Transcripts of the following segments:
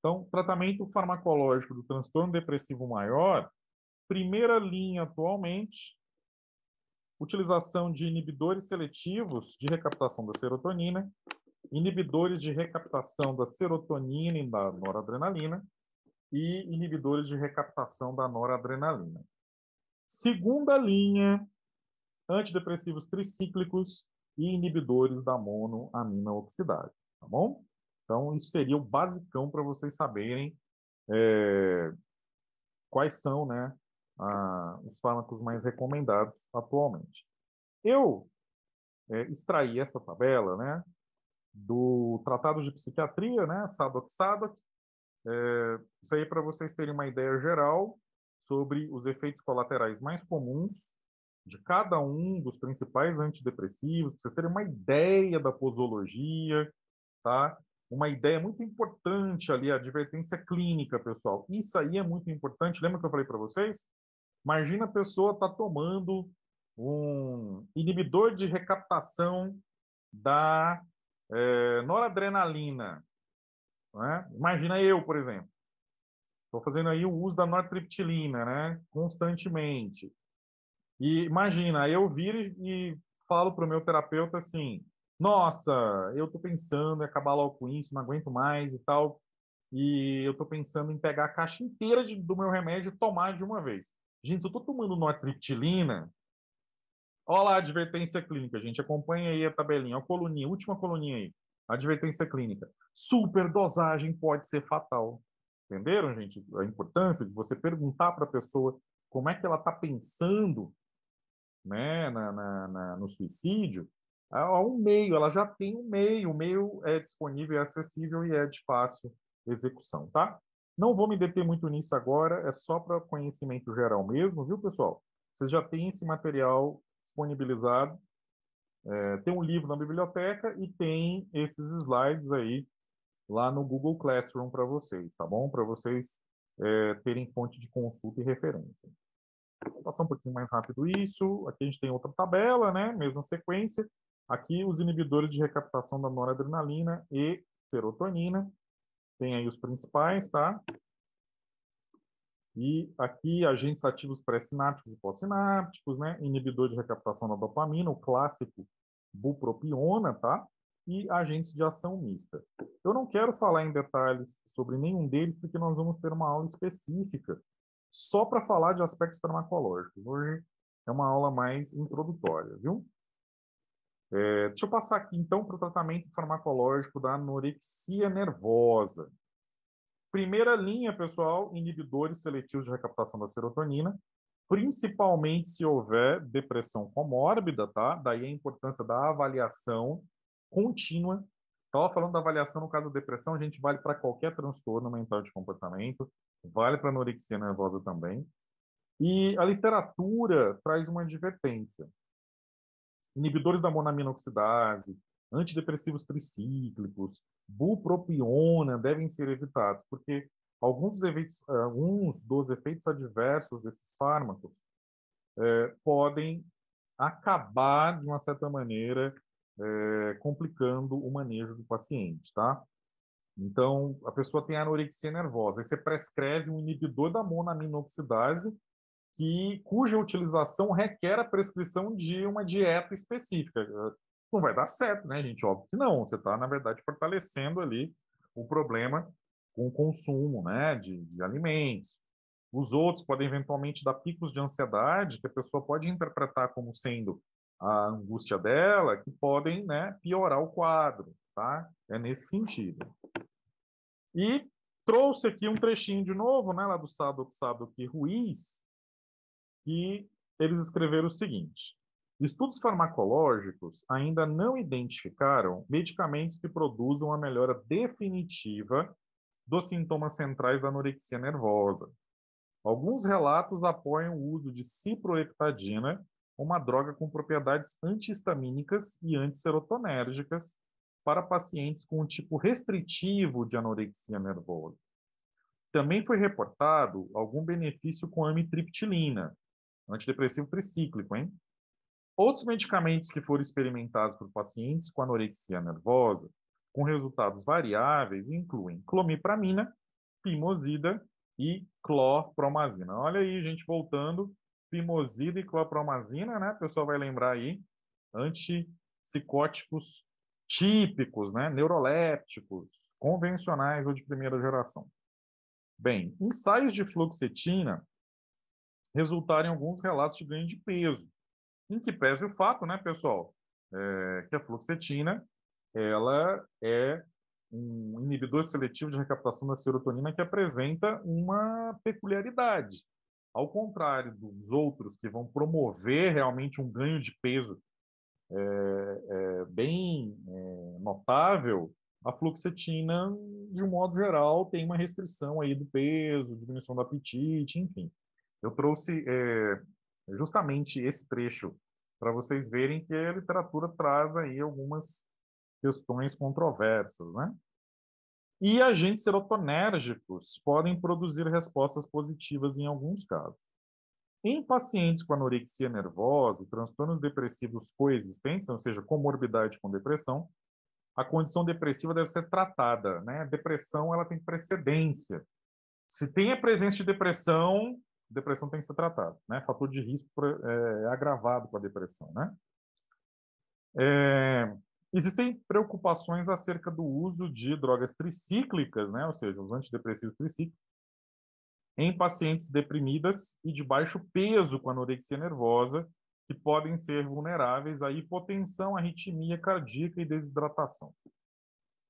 Então, tratamento farmacológico do transtorno depressivo maior, primeira linha atualmente, utilização de inibidores seletivos de recaptação da serotonina, inibidores de recaptação da serotonina e da noradrenalina e inibidores de recaptação da noradrenalina. Segunda linha, antidepressivos tricíclicos e inibidores da monoamina oxidase, tá bom? Então, isso seria o basicão para vocês saberem é, quais são né, a, os fármacos mais recomendados atualmente. Eu é, extraí essa tabela né, do Tratado de Psiquiatria, né, SADOC-SADOC, é, eh, isso aí é para vocês terem uma ideia geral sobre os efeitos colaterais mais comuns de cada um dos principais antidepressivos, para vocês terem uma ideia da posologia, tá? uma ideia muito importante ali, a advertência clínica, pessoal. Isso aí é muito importante. Lembra que eu falei para vocês? Imagina a pessoa tá tomando um inibidor de recaptação da eh, é, noradrenalina. Né? Imagina eu, por exemplo. Estou fazendo aí o uso da nortriptilina né? constantemente. E imagina, eu viro e, e falo para o meu terapeuta assim, nossa, eu estou pensando em acabar logo com isso, não aguento mais e tal, e eu estou pensando em pegar a caixa inteira de, do meu remédio e tomar de uma vez. Gente, se eu estou tomando nortriptilina, olha lá a advertência clínica, gente, acompanha aí a tabelinha, a coluninha, a última coluninha aí, advertência clínica. Superdosagem pode ser fatal. Entenderam, gente, a importância de você perguntar para a pessoa como é que ela está pensando né, na, na, na, no suicídio há um meio, ela já tem um meio, o meio é disponível, é acessível e é de fácil execução, tá? Não vou me deter muito nisso agora, é só para conhecimento geral mesmo, viu, pessoal? Vocês já têm esse material disponibilizado, é, tem um livro na biblioteca e tem esses slides aí lá no Google Classroom para vocês, tá bom? Para vocês é, terem fonte de consulta e referência. Vou passar um pouquinho mais rápido isso. Aqui a gente tem outra tabela, né? Mesma sequência. Aqui, os inibidores de recaptação da noradrenalina e serotonina. Tem aí os principais, tá? E aqui, agentes ativos pré-sinápticos e pós-sinápticos, né? Inibidor de recaptação da dopamina, o clássico bupropiona, tá? E agentes de ação mista. Eu não quero falar em detalhes sobre nenhum deles, porque nós vamos ter uma aula específica só para falar de aspectos farmacológicos. Hoje é uma aula mais introdutória, viu? É, deixa eu passar aqui então para o tratamento farmacológico da anorexia nervosa. Primeira linha, pessoal, inibidores seletivos de recaptação da serotonina, principalmente se houver depressão comórbida, tá? Daí a importância da avaliação contínua. Estava falando da avaliação no caso da depressão, a gente vale para qualquer transtorno mental de comportamento, vale para anorexia nervosa também. E a literatura traz uma advertência inibidores da monamina oxidase, antidepressivos tricíclicos, bupropiona devem ser evitados, porque alguns dos, efeitos, eh, alguns dos efeitos adversos desses fármacos eh, podem acabar, de uma certa maneira, eh, complicando o manejo do paciente, tá? Então, a pessoa tem anorexia nervosa, aí você prescreve um inibidor da monaminoxidase que, cuja utilização requer a prescrição de uma dieta específica. Eh, não vai dar certo, né, gente? Óbvio que não. Você está, na verdade, fortalecendo ali o problema com o consumo né, de, de alimentos. Os outros podem eventualmente dar picos de ansiedade, que a pessoa pode interpretar como sendo a angústia dela, que podem né, piorar o quadro, tá? É nesse sentido. E trouxe aqui um trechinho de novo, né, lá do Sado Sado que Ruiz, e eles escreveram o seguinte: estudos farmacológicos ainda não identificaram medicamentos que produzam a melhora definitiva dos sintomas centrais da anorexia nervosa. Alguns relatos apoiam o uso de ciproectadina, uma droga com propriedades antihistamínicas e antiserotonérgicas, para pacientes com um tipo restritivo de anorexia nervosa. Também foi reportado algum benefício com amitriptilina, Antidepressivo tricíclico, hein? Outros medicamentos que foram experimentados por pacientes com anorexia nervosa, com resultados variáveis, incluem clomipramina, pimosida e clorpromazina. Olha aí, gente, voltando, pimosida e clorpromazina, né? O pessoal vai lembrar aí, antipsicóticos típicos, né? Neurolépticos, convencionais ou de primeira geração. Bem, ensaios de fluoxetina resultar em alguns relatos de ganho de peso, em que pese o fato, né, pessoal, é, que a fluoxetina ela é um inibidor seletivo de recaptação da serotonina que apresenta uma peculiaridade. Ao contrário dos outros que vão promover realmente um ganho de peso é, é, bem é, notável, a fluoxetina, de um modo geral, tem uma restrição aí do peso, diminuição do apetite, enfim. Eu trouxe é, justamente esse trecho para vocês verem que a literatura traz aí algumas questões controversas, né? E agentes serotonérgicos podem produzir respostas positivas em alguns casos. Em pacientes com anorexia nervosa transtornos depressivos coexistentes, ou seja, comorbidade com depressão, a condição depressiva deve ser tratada. Né? A depressão ela tem precedência. Se tem a presença de depressão, depressão tem que ser tratado, né? Fator de risco é, é, agravado com a depressão, né? É, existem preocupações acerca do uso de drogas tricíclicas, né? Ou seja, os antidepressivos tricíclicos, em pacientes deprimidas e de baixo peso com anorexia nervosa, que podem ser vulneráveis à hipotensão, arritmia cardíaca e desidratação.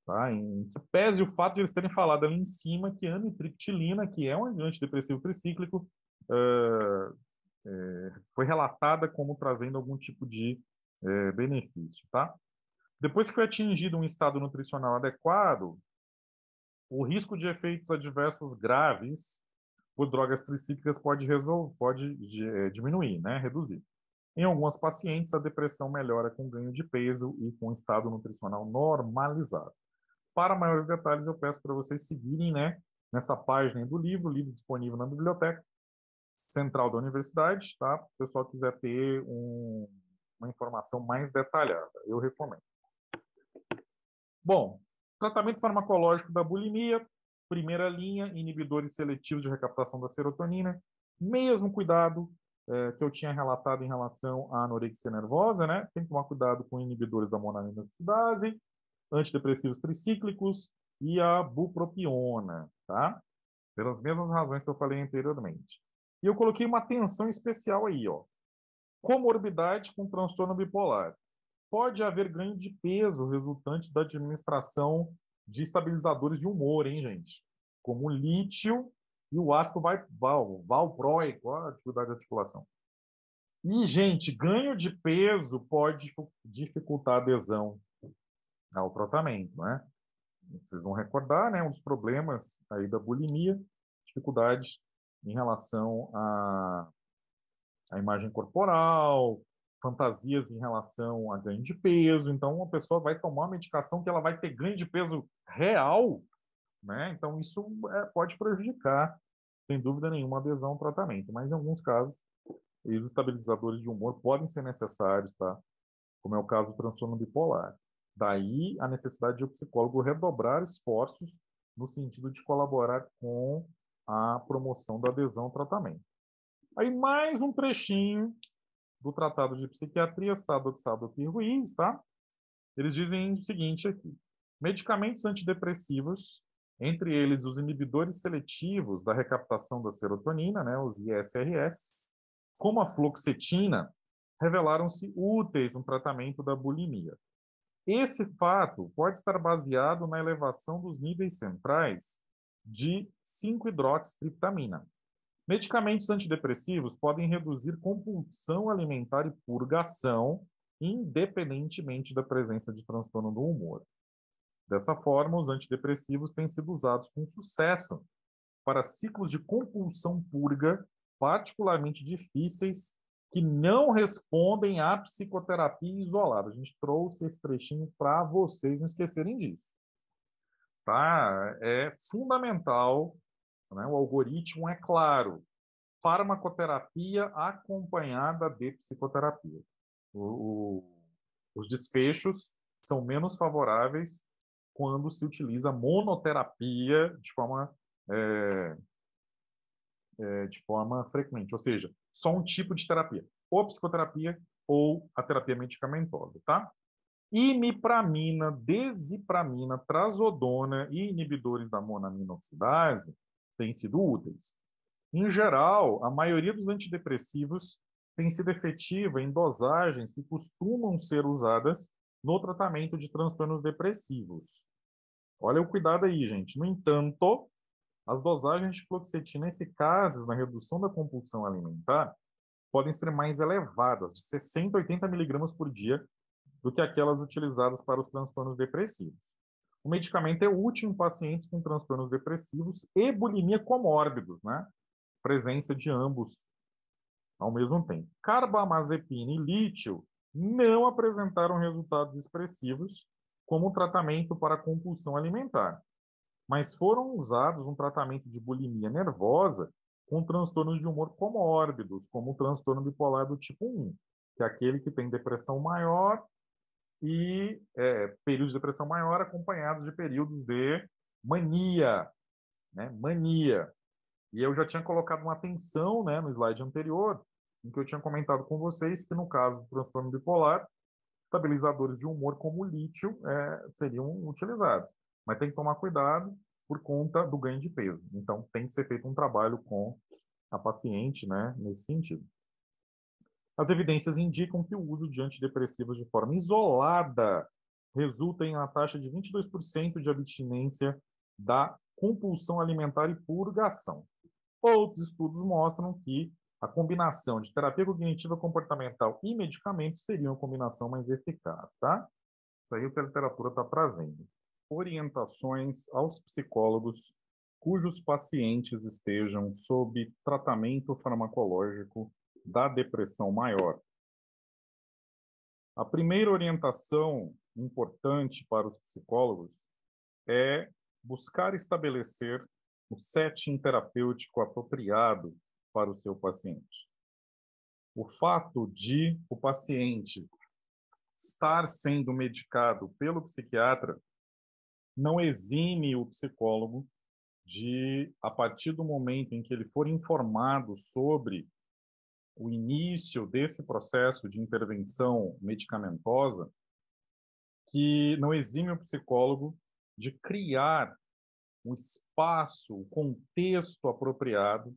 Tá? Em, pese o fato de eles terem falado ali em cima que a amitriptilina, que é um antidepressivo tricíclico, é, foi relatada como trazendo algum tipo de é, benefício, tá? Depois que foi atingido um estado nutricional adequado, o risco de efeitos adversos graves por drogas tricíclicas pode, resolver, pode é, diminuir, né, reduzir. Em algumas pacientes, a depressão melhora com ganho de peso e com estado nutricional normalizado. Para maiores detalhes, eu peço para vocês seguirem né, nessa página do livro, livro disponível na biblioteca, central da universidade, tá? Se o pessoal quiser ter um, uma informação mais detalhada, eu recomendo. Bom, tratamento farmacológico da bulimia, primeira linha, inibidores seletivos de recaptação da serotonina, mesmo cuidado é, que eu tinha relatado em relação à anorexia nervosa, né? Tem que tomar cuidado com inibidores da monoaminoxidase, antidepressivos tricíclicos e a bupropiona, tá? Pelas mesmas razões que eu falei anteriormente. E eu coloquei uma atenção especial aí, ó. Comorbidade com transtorno bipolar. Pode haver ganho de peso resultante da administração de estabilizadores de humor, hein, gente? Como o lítio e o ácido val, valproico, a dificuldade de articulação. E, gente, ganho de peso pode dificultar a adesão ao tratamento, né? Vocês vão recordar, né? Um dos problemas aí da bulimia, dificuldade em relação à, à imagem corporal, fantasias em relação a ganho de peso. Então, uma pessoa vai tomar uma medicação que ela vai ter ganho de peso real, né? Então, isso é, pode prejudicar, sem dúvida nenhuma, a adesão ao tratamento. Mas, em alguns casos, os estabilizadores de humor podem ser necessários, tá? Como é o caso do transtorno bipolar. Daí a necessidade de o psicólogo redobrar esforços no sentido de colaborar com a promoção da adesão ao tratamento. Aí mais um trechinho do Tratado de Psiquiatria Sadok Sadok e Ruiz, tá? Eles dizem o seguinte aqui: medicamentos antidepressivos, entre eles os inibidores seletivos da recaptação da serotonina, né, os ISRS, como a fluoxetina, revelaram-se úteis no tratamento da bulimia. Esse fato pode estar baseado na elevação dos níveis centrais de 5-hidroxitriptamina. Medicamentos antidepressivos podem reduzir compulsão alimentar e purgação, independentemente da presença de transtorno do humor. Dessa forma, os antidepressivos têm sido usados com sucesso para ciclos de compulsão purga particularmente difíceis que não respondem à psicoterapia isolada. A gente trouxe esse trechinho para vocês não esquecerem disso tá? é fundamental. Né? O algoritmo é claro. Farmacoterapia acompanhada de psicoterapia. O, o, os desfechos são menos favoráveis quando se utiliza monoterapia de forma, é, é, de forma frequente, ou seja, só um tipo de terapia, ou psicoterapia ou a terapia medicamentosa, tá? imipramina, desipramina, trazodona e inibidores da monamina oxidase têm sido úteis. Em geral, a maioria dos antidepressivos tem sido efetiva em dosagens que costumam ser usadas no tratamento de transtornos depressivos. Olha o cuidado aí, gente. No entanto, as dosagens de fluoxetina eficazes na redução da compulsão alimentar podem ser mais elevadas, de 60 a 80 miligramas por dia do que aquelas utilizadas para os transtornos depressivos. O medicamento é útil em pacientes com transtornos depressivos e bulimia comórbidos, né? Presença de ambos ao mesmo tempo. Carbamazepina e lítio não apresentaram resultados expressivos como tratamento para compulsão alimentar, mas foram usados um tratamento de bulimia nervosa com transtornos de humor comórbidos, como o transtorno bipolar do tipo 1, que é aquele que tem depressão maior e é, períodos de depressão maior acompanhados de períodos de mania, né? Mania. E eu já tinha colocado uma atenção, né, no slide anterior, em que eu tinha comentado com vocês que no caso do transtorno bipolar, estabilizadores de humor como lítio é, seriam utilizados, mas tem que tomar cuidado por conta do ganho de peso. Então tem que ser feito um trabalho com a paciente, né, nesse sentido. As evidências indicam que o uso de antidepressivos de forma isolada resulta em uma taxa de 22% de abstinência da compulsão alimentar e purgação. Outros estudos mostram que a combinação de terapia cognitiva comportamental e medicamentos seria uma combinação mais eficaz, tá? Isso aí o que a literatura está trazendo. Orientações aos psicólogos cujos pacientes estejam sob tratamento farmacológico da depressão maior. A primeira orientação importante para os psicólogos é buscar estabelecer o setting terapêutico apropriado para o seu paciente. O fato de o paciente estar sendo medicado pelo psiquiatra não exime o psicólogo de, a partir do momento em que ele for informado sobre o início desse processo de intervenção medicamentosa que não exime o psicólogo de criar um espaço, um contexto apropriado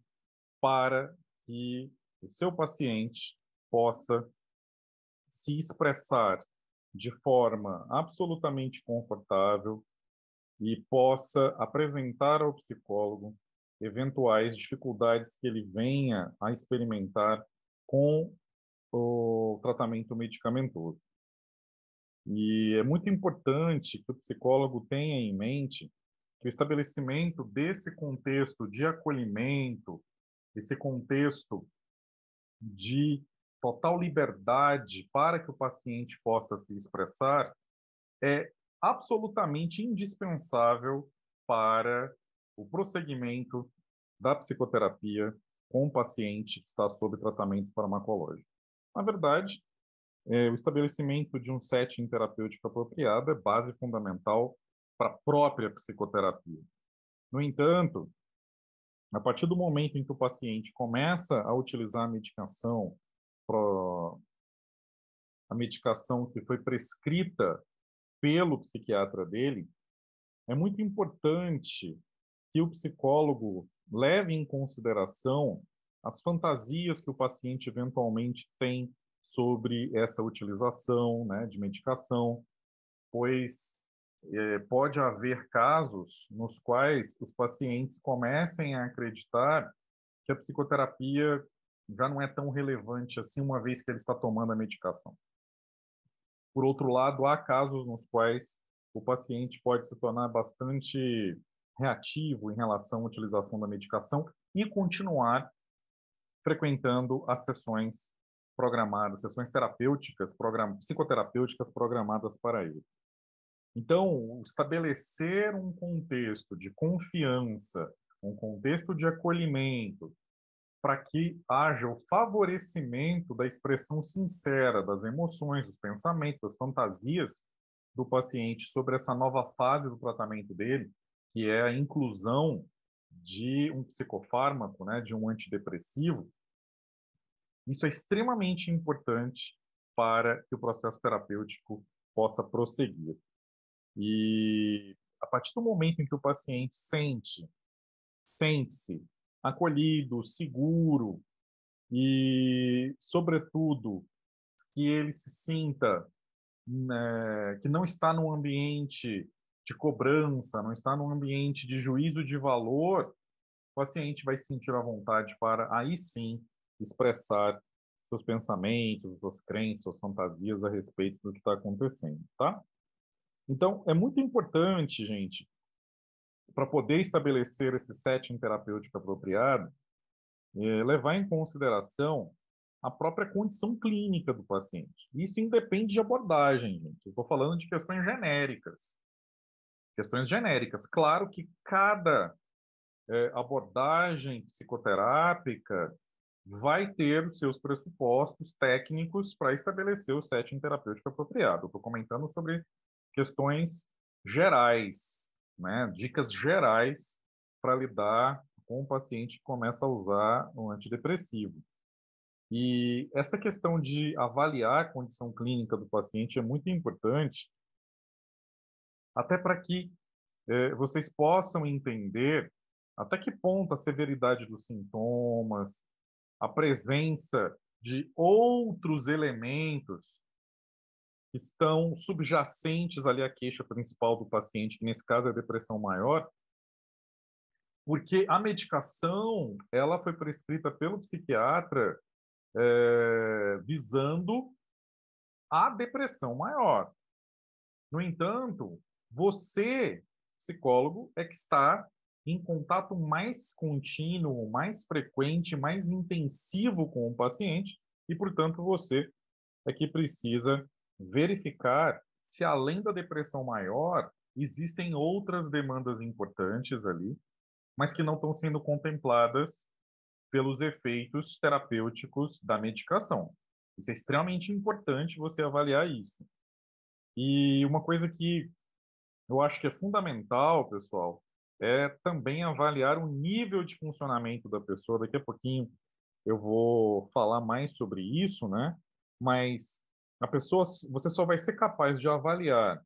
para que o seu paciente possa se expressar de forma absolutamente confortável e possa apresentar ao psicólogo eventuais dificuldades que ele venha a experimentar com o tratamento medicamentoso. E é muito importante que o psicólogo tenha em mente que o estabelecimento desse contexto de acolhimento, esse contexto de total liberdade para que o paciente possa se expressar, é absolutamente indispensável para o prosseguimento da psicoterapia com o paciente que está sob tratamento farmacológico. Na verdade, é, o estabelecimento de um setting terapêutico apropriado é base fundamental para a própria psicoterapia. No entanto, a partir do momento em que o paciente começa a utilizar a medicação, a medicação que foi prescrita pelo psiquiatra dele, é muito importante que o psicólogo leve em consideração as fantasias que o paciente eventualmente tem sobre essa utilização né, de medicação, pois é, pode haver casos nos quais os pacientes comecem a acreditar que a psicoterapia já não é tão relevante assim, uma vez que ele está tomando a medicação. Por outro lado, há casos nos quais o paciente pode se tornar bastante reativo em relação à utilização da medicação e continuar frequentando as sessões programadas, sessões terapêuticas, program... psicoterapêuticas programadas para ele. Então, estabelecer um contexto de confiança, um contexto de acolhimento, para que haja o favorecimento da expressão sincera das emoções, dos pensamentos, das fantasias do paciente sobre essa nova fase do tratamento dele, que é a inclusão de um psicofármaco, né, de um antidepressivo. Isso é extremamente importante para que o processo terapêutico possa prosseguir. E a partir do momento em que o paciente sente, sente-se acolhido, seguro e, sobretudo, que ele se sinta né, que não está num ambiente de cobrança, não está num ambiente de juízo de valor, o paciente vai se sentir à vontade para aí sim expressar seus pensamentos, suas crenças, suas fantasias a respeito do que está acontecendo, tá? Então, é muito importante, gente, para poder estabelecer esse setting terapêutico apropriado, é, levar em consideração a própria condição clínica do paciente. Isso independe de abordagem, gente. Eu estou falando de questões genéricas questões genéricas. Claro que cada é, abordagem psicoterápica vai ter os seus pressupostos técnicos para estabelecer o setting terapêutico apropriado. Estou comentando sobre questões gerais, né? dicas gerais para lidar com o paciente que começa a usar um antidepressivo. E essa questão de avaliar a condição clínica do paciente é muito importante, até para que é, vocês possam entender até que ponto a severidade dos sintomas, a presença de outros elementos que estão subjacentes ali à queixa principal do paciente, que nesse caso é a depressão maior, porque a medicação ela foi prescrita pelo psiquiatra é, visando a depressão maior. No entanto, você, psicólogo, é que está em contato mais contínuo, mais frequente, mais intensivo com o paciente e, portanto, você é que precisa verificar se além da depressão maior existem outras demandas importantes ali, mas que não estão sendo contempladas pelos efeitos terapêuticos da medicação. Isso é extremamente importante você avaliar isso. E uma coisa que eu acho que é fundamental, pessoal, é também avaliar o nível de funcionamento da pessoa. Daqui a pouquinho eu vou falar mais sobre isso, né? Mas a pessoa, você só vai ser capaz de avaliar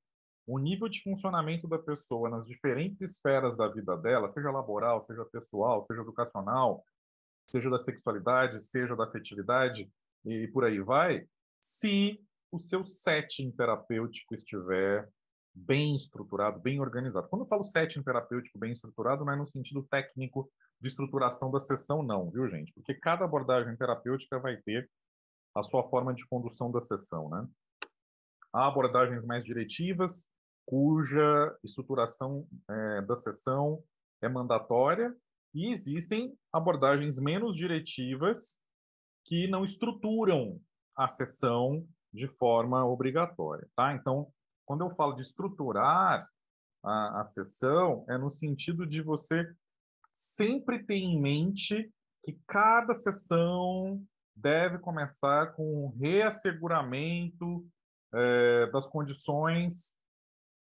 o nível de funcionamento da pessoa nas diferentes esferas da vida dela, seja laboral, seja pessoal, seja educacional, seja da sexualidade, seja da afetividade e por aí vai, se o seu setting terapêutico estiver bem estruturado, bem organizado. Quando eu falo setting terapêutico bem estruturado, não é no sentido técnico de estruturação da sessão, não, viu, gente? Porque cada abordagem terapêutica vai ter a sua forma de condução da sessão, né? Há abordagens mais diretivas, cuja estruturação é, da sessão é mandatória, e existem abordagens menos diretivas que não estruturam a sessão de forma obrigatória, tá? Então, quando eu falo de estruturar a, a sessão, é no sentido de você sempre ter em mente que cada sessão deve começar com um reasseguramento é, das condições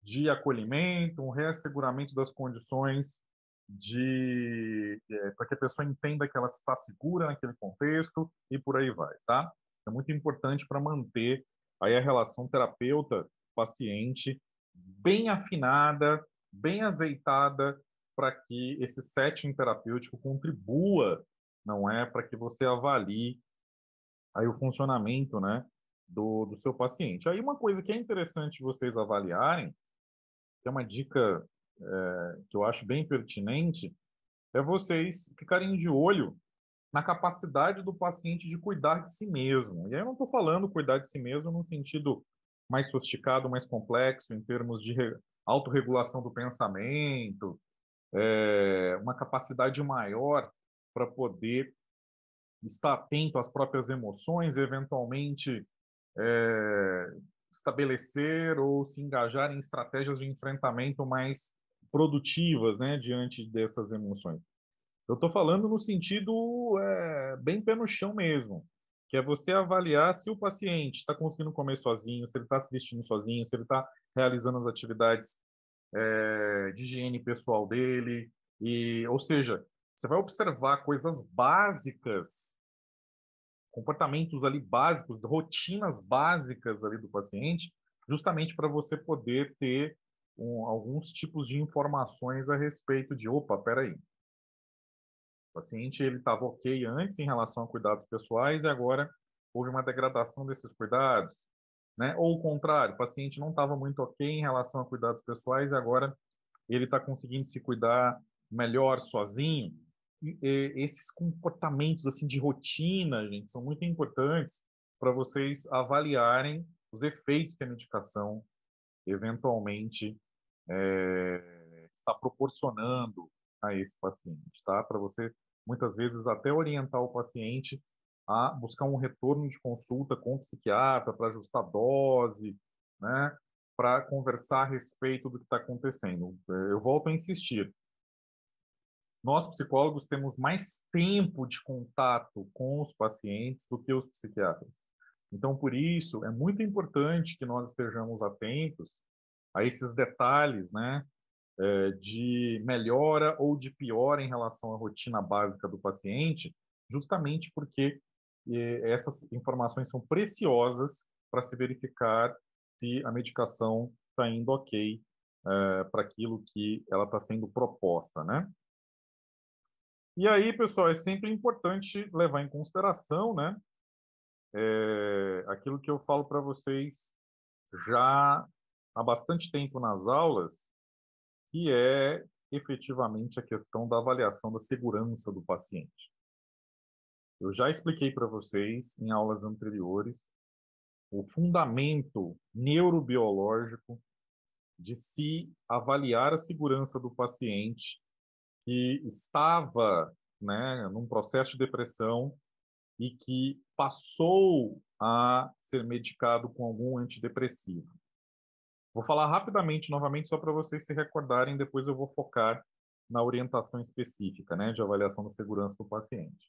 de acolhimento, um reasseguramento das condições de é, para que a pessoa entenda que ela está segura naquele contexto e por aí vai, tá? É muito importante para manter aí a relação terapeuta paciente bem afinada, bem azeitada, para que esse setting terapêutico contribua, não é? Para que você avalie aí o funcionamento, né? Do, do seu paciente. Aí uma coisa que é interessante vocês avaliarem, que é uma dica é, que eu acho bem pertinente, é vocês ficarem de olho na capacidade do paciente de cuidar de si mesmo. E aí eu não estou falando cuidar de si mesmo no sentido mais sofisticado, mais complexo em termos de autorregulação do pensamento, é, uma capacidade maior para poder estar atento às próprias emoções, eventualmente é, estabelecer ou se engajar em estratégias de enfrentamento mais produtivas né, diante dessas emoções. Eu estou falando no sentido é, bem pé no chão mesmo que é você avaliar se o paciente está conseguindo comer sozinho, se ele está se vestindo sozinho, se ele está realizando as atividades é, de higiene pessoal dele, e, ou seja, você vai observar coisas básicas, comportamentos ali básicos, rotinas básicas ali do paciente, justamente para você poder ter um, alguns tipos de informações a respeito de, opa, peraí, o paciente ele estava ok antes em relação a cuidados pessoais e agora houve uma degradação desses cuidados, né? Ou o contrário, o paciente não estava muito ok em relação a cuidados pessoais e agora ele está conseguindo se cuidar melhor sozinho. E, e, esses comportamentos assim de rotina, gente, são muito importantes para vocês avaliarem os efeitos que a medicação eventualmente é, está proporcionando a esse paciente, tá? Para você, muitas vezes, até orientar o paciente a buscar um retorno de consulta com o psiquiatra para ajustar dose, né? Para conversar a respeito do que está acontecendo. Eu volto a insistir. Nós, psicólogos, temos mais tempo de contato com os pacientes do que os psiquiatras. Então, por isso, é muito importante que nós estejamos atentos a esses detalhes, né? Eh, de melhora ou de piora em relação à rotina básica do paciente, justamente porque eh, essas informações são preciosas para se verificar se a medicação está indo ok uh, eh, para aquilo que ela está sendo proposta, né? E aí, pessoal, é sempre importante levar em consideração, né? É, aquilo que eu falo para vocês já há bastante tempo nas aulas, que é efetivamente a questão da avaliação da segurança do paciente. Eu já expliquei para vocês em aulas anteriores o fundamento neurobiológico de se avaliar a segurança do paciente que estava né, num processo de depressão e que passou a ser medicado com algum antidepressivo. Vou falar rapidamente novamente só para vocês se recordarem, depois eu vou focar na orientação específica, né, de avaliação da segurança do paciente.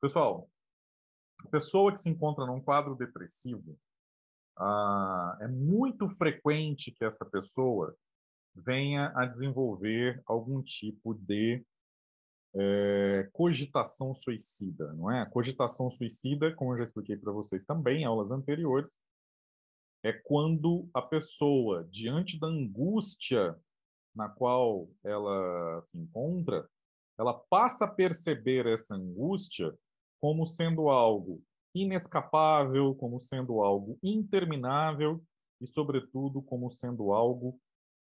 Pessoal, pessoa que se encontra num quadro depressivo, ah, é muito frequente que essa pessoa venha a desenvolver algum tipo de é, cogitação suicida, não é? A cogitação suicida, como eu já expliquei para vocês também em aulas anteriores, é quando a pessoa, diante da angústia na qual ela se encontra, ela passa a perceber essa angústia como sendo algo inescapável, como sendo algo interminável e, sobretudo, como sendo algo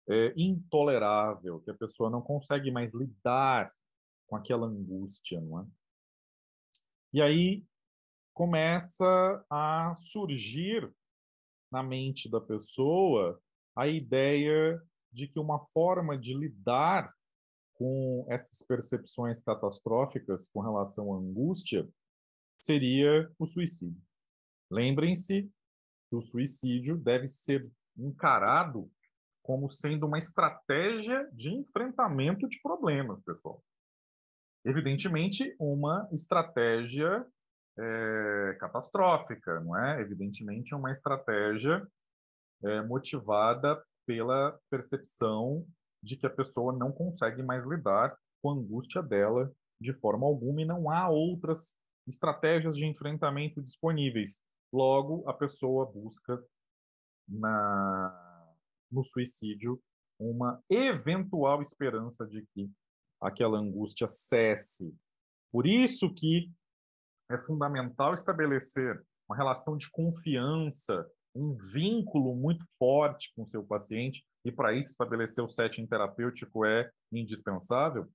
é, intolerável, que a pessoa não consegue mais lidar com aquela angústia, não é? E aí começa a surgir na mente da pessoa a ideia de que uma forma de lidar com essas percepções catastróficas com relação à angústia seria o suicídio. Lembrem-se que o suicídio deve ser encarado como sendo uma estratégia de enfrentamento de problemas, pessoal. Evidentemente, uma estratégia é, catastrófica, não é? Evidentemente, é uma estratégia é, motivada pela percepção de que a pessoa não consegue mais lidar com a angústia dela de forma alguma e não há outras estratégias de enfrentamento disponíveis. Logo, a pessoa busca na, no suicídio uma eventual esperança de que aquela angústia cesse. Por isso que é fundamental estabelecer uma relação de confiança, um vínculo muito forte com o seu paciente, e para isso estabelecer o setting terapêutico é indispensável,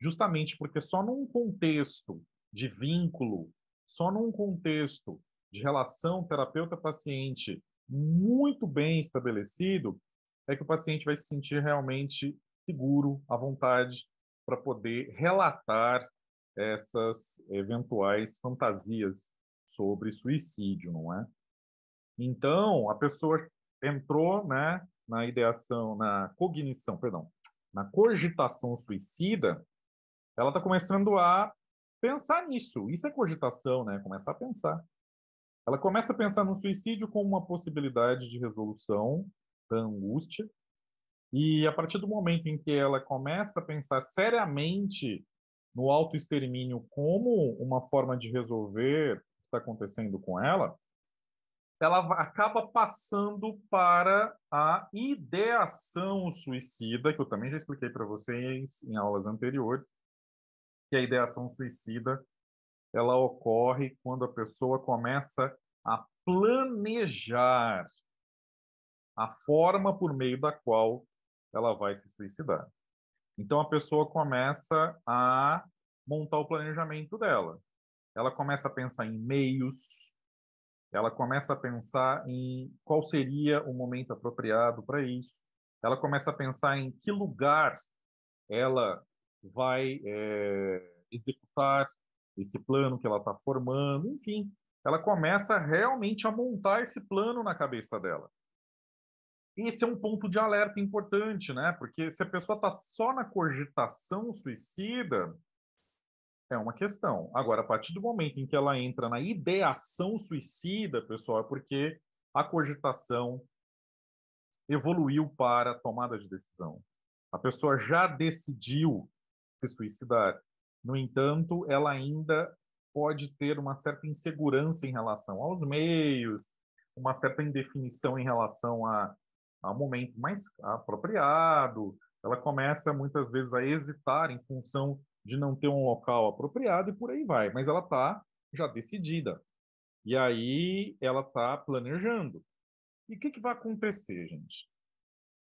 justamente porque só num contexto de vínculo, só num contexto de relação terapeuta-paciente muito bem estabelecido, é que o paciente vai se sentir realmente seguro, à vontade, para poder relatar essas eventuais fantasias sobre suicídio, não é? Então, a pessoa entrou, né, na ideação, na cognição, perdão, na cogitação suicida, ela está começando a pensar nisso. Isso é cogitação, né? Começar a pensar. Ela começa a pensar no suicídio como uma possibilidade de resolução da angústia. E a partir do momento em que ela começa a pensar seriamente no autoextermínio como uma forma de resolver o que está acontecendo com ela, ela acaba passando para a ideação suicida, que eu também já expliquei para vocês em aulas anteriores, que a ideação suicida ela ocorre quando a pessoa começa a planejar a forma por meio da qual ela vai se suicidar. Então a pessoa começa a montar o planejamento dela. Ela começa a pensar em meios, ela começa a pensar em qual seria o momento apropriado para isso, ela começa a pensar em que lugar ela vai é, executar esse plano que ela está formando, enfim, ela começa realmente a montar esse plano na cabeça dela esse é um ponto de alerta importante, né? Porque se a pessoa está só na cogitação suicida, é uma questão. Agora, a partir do momento em que ela entra na ideação suicida, pessoal, é porque a cogitação evoluiu para a tomada de decisão. A pessoa já decidiu se suicidar. No entanto, ela ainda pode ter uma certa insegurança em relação aos meios, uma certa indefinição em relação a a um momento mais apropriado, ela começa muitas vezes a hesitar em função de não ter um local apropriado e por aí vai, mas ela está já decidida. E aí ela está planejando. E o que, que vai acontecer, gente?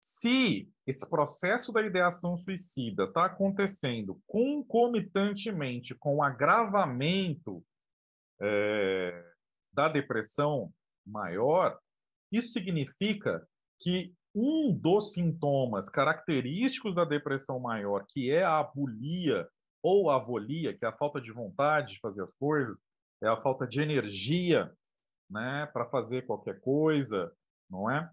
Se esse processo da ideação suicida está acontecendo concomitantemente com o agravamento é, da depressão maior, isso significa que um dos sintomas característicos da depressão maior, que é a abulia ou a avolia, que é a falta de vontade de fazer as coisas, é a falta de energia né, para fazer qualquer coisa, não é?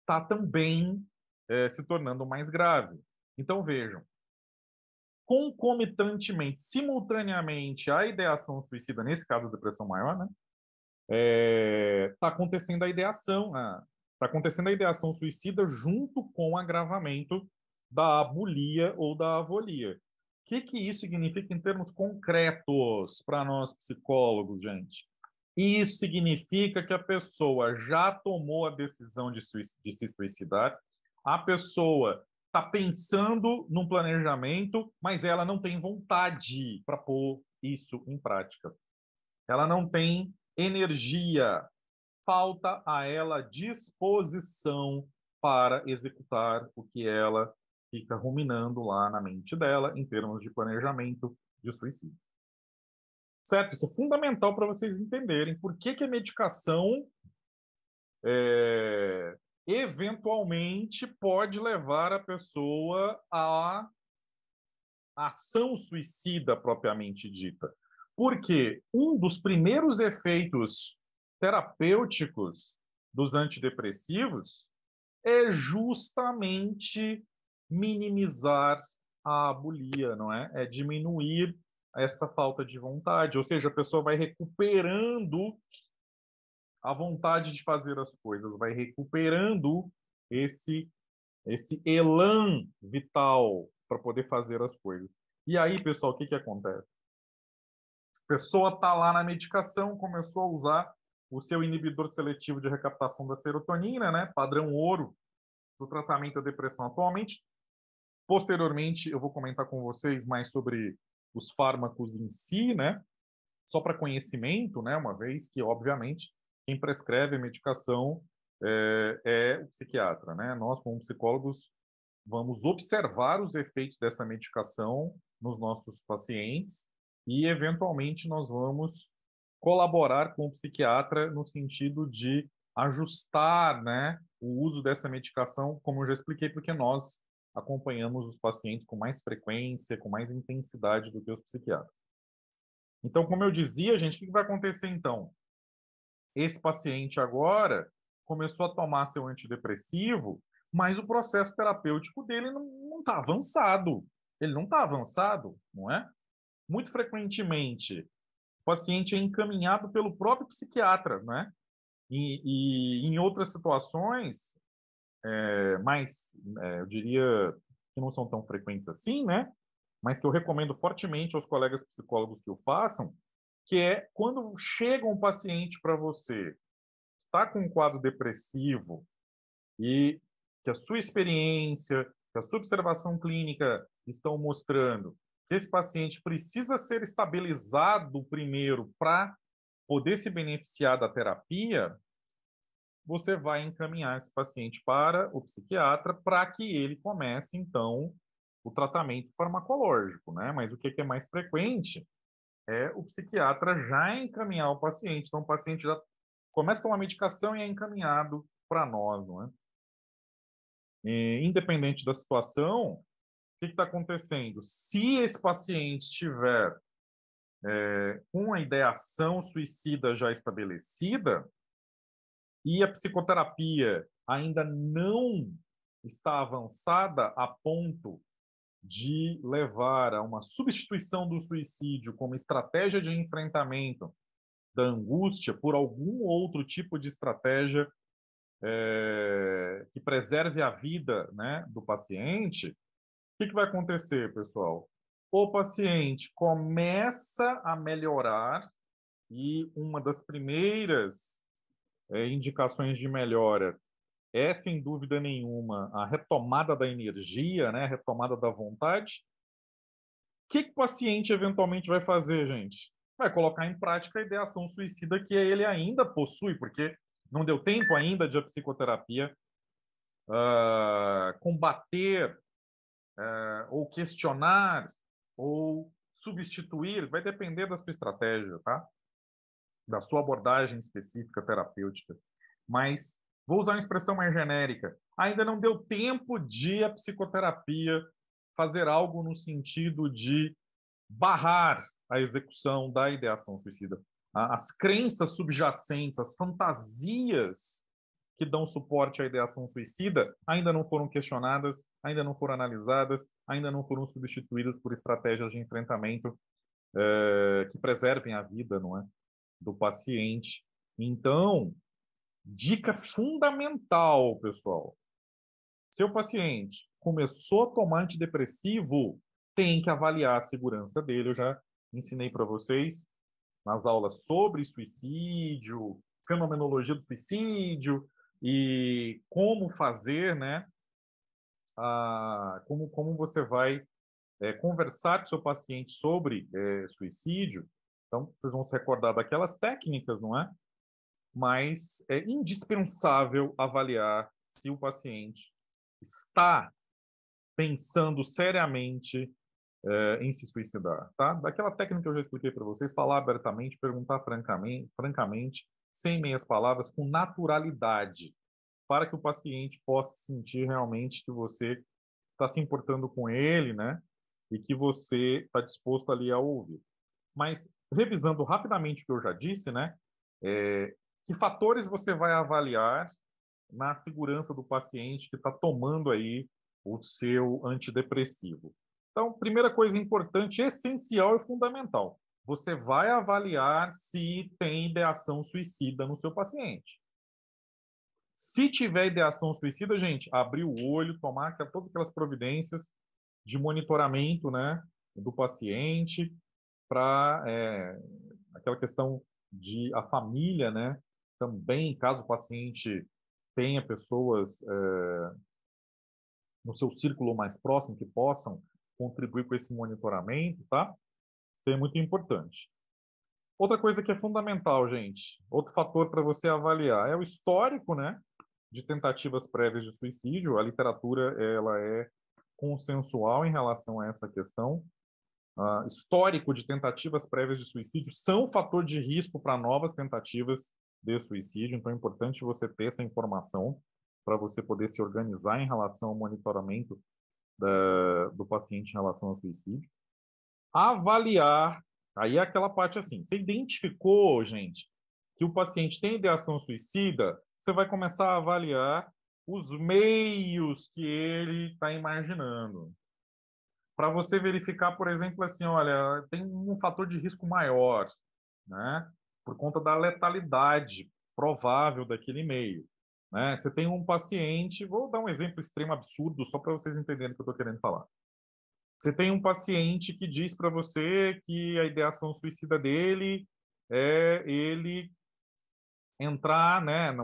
Está também é, se tornando mais grave. Então vejam, concomitantemente, simultaneamente à ideação suicida, nesse caso a depressão maior, né? Está eh, acontecendo a ideação, a, Está acontecendo a ideação suicida junto com o agravamento da abulia ou da avolia. O que, que isso significa em termos concretos para nós psicólogos, gente? Isso significa que a pessoa já tomou a decisão de, de se suicidar, a pessoa está pensando num planejamento, mas ela não tem vontade para pôr isso em prática. Ela não tem energia falta a ela disposição para executar o que ela fica ruminando lá na mente dela em termos de planejamento de suicídio. Certo? Isso é fundamental para vocês entenderem por que, que a medicação é, eventualmente pode levar a pessoa à ação suicida propriamente dita. Porque um dos primeiros efeitos terapêuticos dos antidepressivos é justamente minimizar a abulia, não é? É diminuir essa falta de vontade, ou seja, a pessoa vai recuperando a vontade de fazer as coisas, vai recuperando esse esse elan vital para poder fazer as coisas. E aí, pessoal, o que que acontece? A pessoa tá lá na medicação, começou a usar o seu inibidor seletivo de recaptação da serotonina, né, padrão ouro do tratamento da depressão atualmente. Posteriormente, eu vou comentar com vocês mais sobre os fármacos em si, né, só para conhecimento, né, uma vez que, obviamente, quem prescreve a medicação é, é o psiquiatra, né? Nós, como psicólogos, vamos observar os efeitos dessa medicação nos nossos pacientes e, eventualmente, nós vamos colaborar com o psiquiatra no sentido de ajustar né, o uso dessa medicação, como eu já expliquei, porque nós acompanhamos os pacientes com mais frequência, com mais intensidade do que os psiquiatras. Então, como eu dizia, gente, o que vai acontecer então? Esse paciente agora começou a tomar seu antidepressivo, mas o processo terapêutico dele não está avançado. Ele não está avançado, não é? Muito frequentemente, o paciente é encaminhado pelo próprio psiquiatra, né? E, e em outras situações, é, mais, é, eu diria, que não são tão frequentes assim, né? Mas que eu recomendo fortemente aos colegas psicólogos que o façam, que é quando chega um paciente para você está com um quadro depressivo e que a sua experiência, que a sua observação clínica estão mostrando esse paciente precisa ser estabilizado primeiro para poder se beneficiar da terapia, você vai encaminhar esse paciente para o psiquiatra para que ele comece, então, o tratamento farmacológico, né? Mas o que é mais frequente é o psiquiatra já encaminhar o paciente. Então, o paciente já começa a tomar medicação e é encaminhado para nós, não é? E, é, independente da situação, que está acontecendo? Se esse paciente tiver é, uma ideação suicida já estabelecida e a psicoterapia ainda não está avançada a ponto de levar a uma substituição do suicídio como estratégia de enfrentamento da angústia por algum outro tipo de estratégia é, que preserve a vida né, do paciente, que, que vai acontecer, pessoal? O paciente começa a melhorar e uma das primeiras é, indicações de melhora é, sem dúvida nenhuma, a retomada da energia, né, a retomada da vontade. O que, que o paciente eventualmente vai fazer, gente? Vai colocar em prática a ideação suicida que ele ainda possui, porque não deu tempo ainda de a psicoterapia uh, combater uh, ou questionar, ou substituir, vai depender da sua estratégia, tá? Da sua abordagem específica terapêutica. Mas vou usar uma expressão mais genérica. Ainda não deu tempo de a psicoterapia fazer algo no sentido de barrar a execução da ideação suicida. As crenças subjacentes, as fantasias que dão suporte à ideação suicida ainda não foram questionadas, ainda não foram analisadas, ainda não foram substituídas por estratégias de enfrentamento eh, que preservem a vida, não é, do paciente. Então, dica fundamental, pessoal: seu paciente começou a tomar antidepressivo, tem que avaliar a segurança dele. Eu já ensinei para vocês nas aulas sobre suicídio, fenomenologia do suicídio, e como fazer, né? A, como, como você vai é, conversar com seu paciente sobre é, suicídio. Então, vocês vão se recordar daquelas técnicas, não é? Mas é indispensável avaliar se o paciente está pensando seriamente é, em se suicidar, tá? Daquela técnica que eu já expliquei para vocês, falar abertamente, perguntar francamente, francamente sem meias palavras, com naturalidade, para que o paciente possa sentir realmente que você está se importando com ele, né? E que você está disposto ali a ouvir. Mas, revisando rapidamente o que eu já disse, né? É, que fatores você vai avaliar na segurança do paciente que está tomando aí o seu antidepressivo? Então, primeira coisa importante, essencial e fundamental: você vai avaliar se tem ideação suicida no seu paciente. Se tiver ideação suicida, gente, abrir o olho, tomar todas aquelas providências de monitoramento né, do paciente para é, aquela questão de a família, né? Também, caso o paciente tenha pessoas é, no seu círculo mais próximo que possam contribuir com esse monitoramento, tá? Isso é muito importante. Outra coisa que é fundamental, gente, outro fator para você avaliar é o histórico, né, de tentativas prévias de suicídio. A literatura ela é consensual em relação a essa questão. Uh, histórico de tentativas prévias de suicídio são fator de risco para novas tentativas de suicídio. Então é importante você ter essa informação para você poder se organizar em relação ao monitoramento da, do paciente em relação ao suicídio avaliar. Aí é aquela parte assim: você identificou, gente, que o paciente tem ideação suicida, você vai começar a avaliar os meios que ele está imaginando. Para você verificar, por exemplo, assim, olha, tem um fator de risco maior, né? Por conta da letalidade provável daquele meio. Né? Você tem um paciente, vou dar um exemplo extremo absurdo só para vocês entenderem o que eu estou querendo falar. Você tem um paciente que diz para você que a ideação suicida dele é ele entrar, né,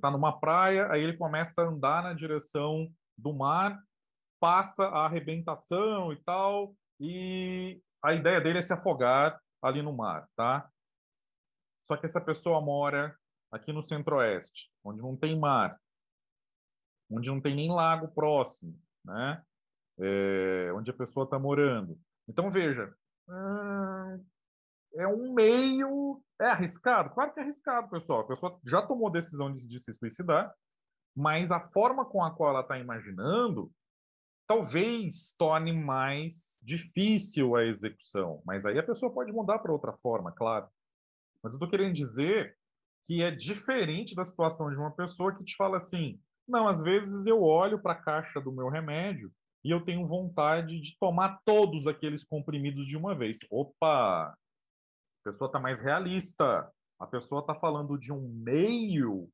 tá numa praia, aí ele começa a andar na direção do mar, passa a arrebentação e tal, e a ideia dele é se afogar ali no mar, tá? Só que essa pessoa mora aqui no Centro-Oeste, onde não tem mar, onde não tem nem lago próximo, né? é, onde a pessoa está morando. Então, veja, ah, é um meio. É arriscado? Claro que é arriscado, pessoal. A pessoa já tomou decisão de, de se suicidar, mas a forma com a qual ela está imaginando talvez torne mais difícil a execução. Mas aí a pessoa pode mudar para outra forma, claro. Mas eu estou querendo dizer que é diferente da situação de uma pessoa que te fala assim: não, às vezes eu olho para a caixa do meu remédio e eu tenho vontade de tomar todos aqueles comprimidos de uma vez. Opa! A pessoa está mais realista. A pessoa está falando de um meio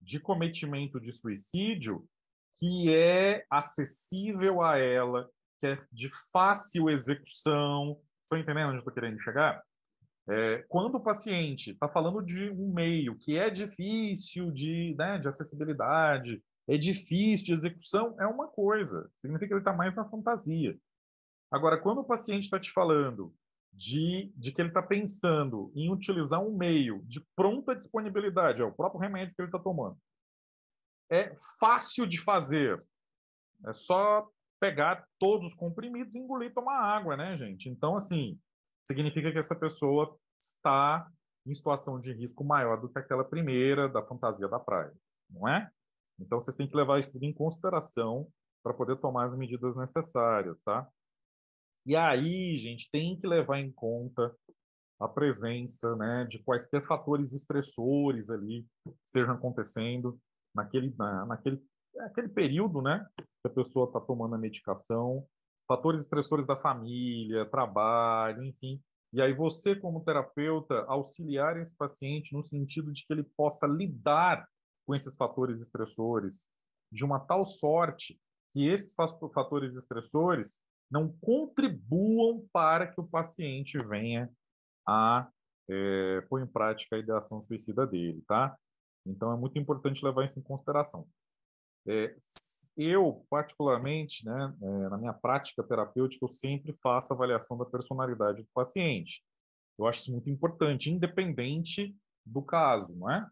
de cometimento de suicídio que é acessível a ela, que é de fácil execução. Estão entendendo onde eu estou querendo chegar? É, quando o paciente está falando de um meio que é difícil de, né, de acessibilidade, é difícil de execução, é uma coisa. Significa que ele está mais na fantasia. Agora, quando o paciente está te falando de, de que ele está pensando em utilizar um meio de pronta disponibilidade, é o próprio remédio que ele está tomando, é fácil de fazer. É só pegar todos os comprimidos, engolir e tomar água, né, gente? Então, assim, significa que essa pessoa está em situação de risco maior do que aquela primeira da fantasia da praia, não é? Então, vocês têm que levar isso tudo em consideração para poder tomar as medidas necessárias, tá? E aí, gente, tem que levar em conta a presença né, de quaisquer fatores estressores ali estejam acontecendo naquele, na, naquele aquele período né, que a pessoa está tomando a medicação, fatores estressores da família, trabalho, enfim. E aí você, como terapeuta, auxiliar esse paciente no sentido de que ele possa lidar com esses fatores estressores, de uma tal sorte que esses fatores estressores não contribuam para que o paciente venha a é, pôr em prática a ideação suicida dele, tá? Então é muito importante levar isso em consideração. É, eu, particularmente, né, é, na minha prática terapêutica, eu sempre faço avaliação da personalidade do paciente. Eu acho isso muito importante, independente do caso, não é?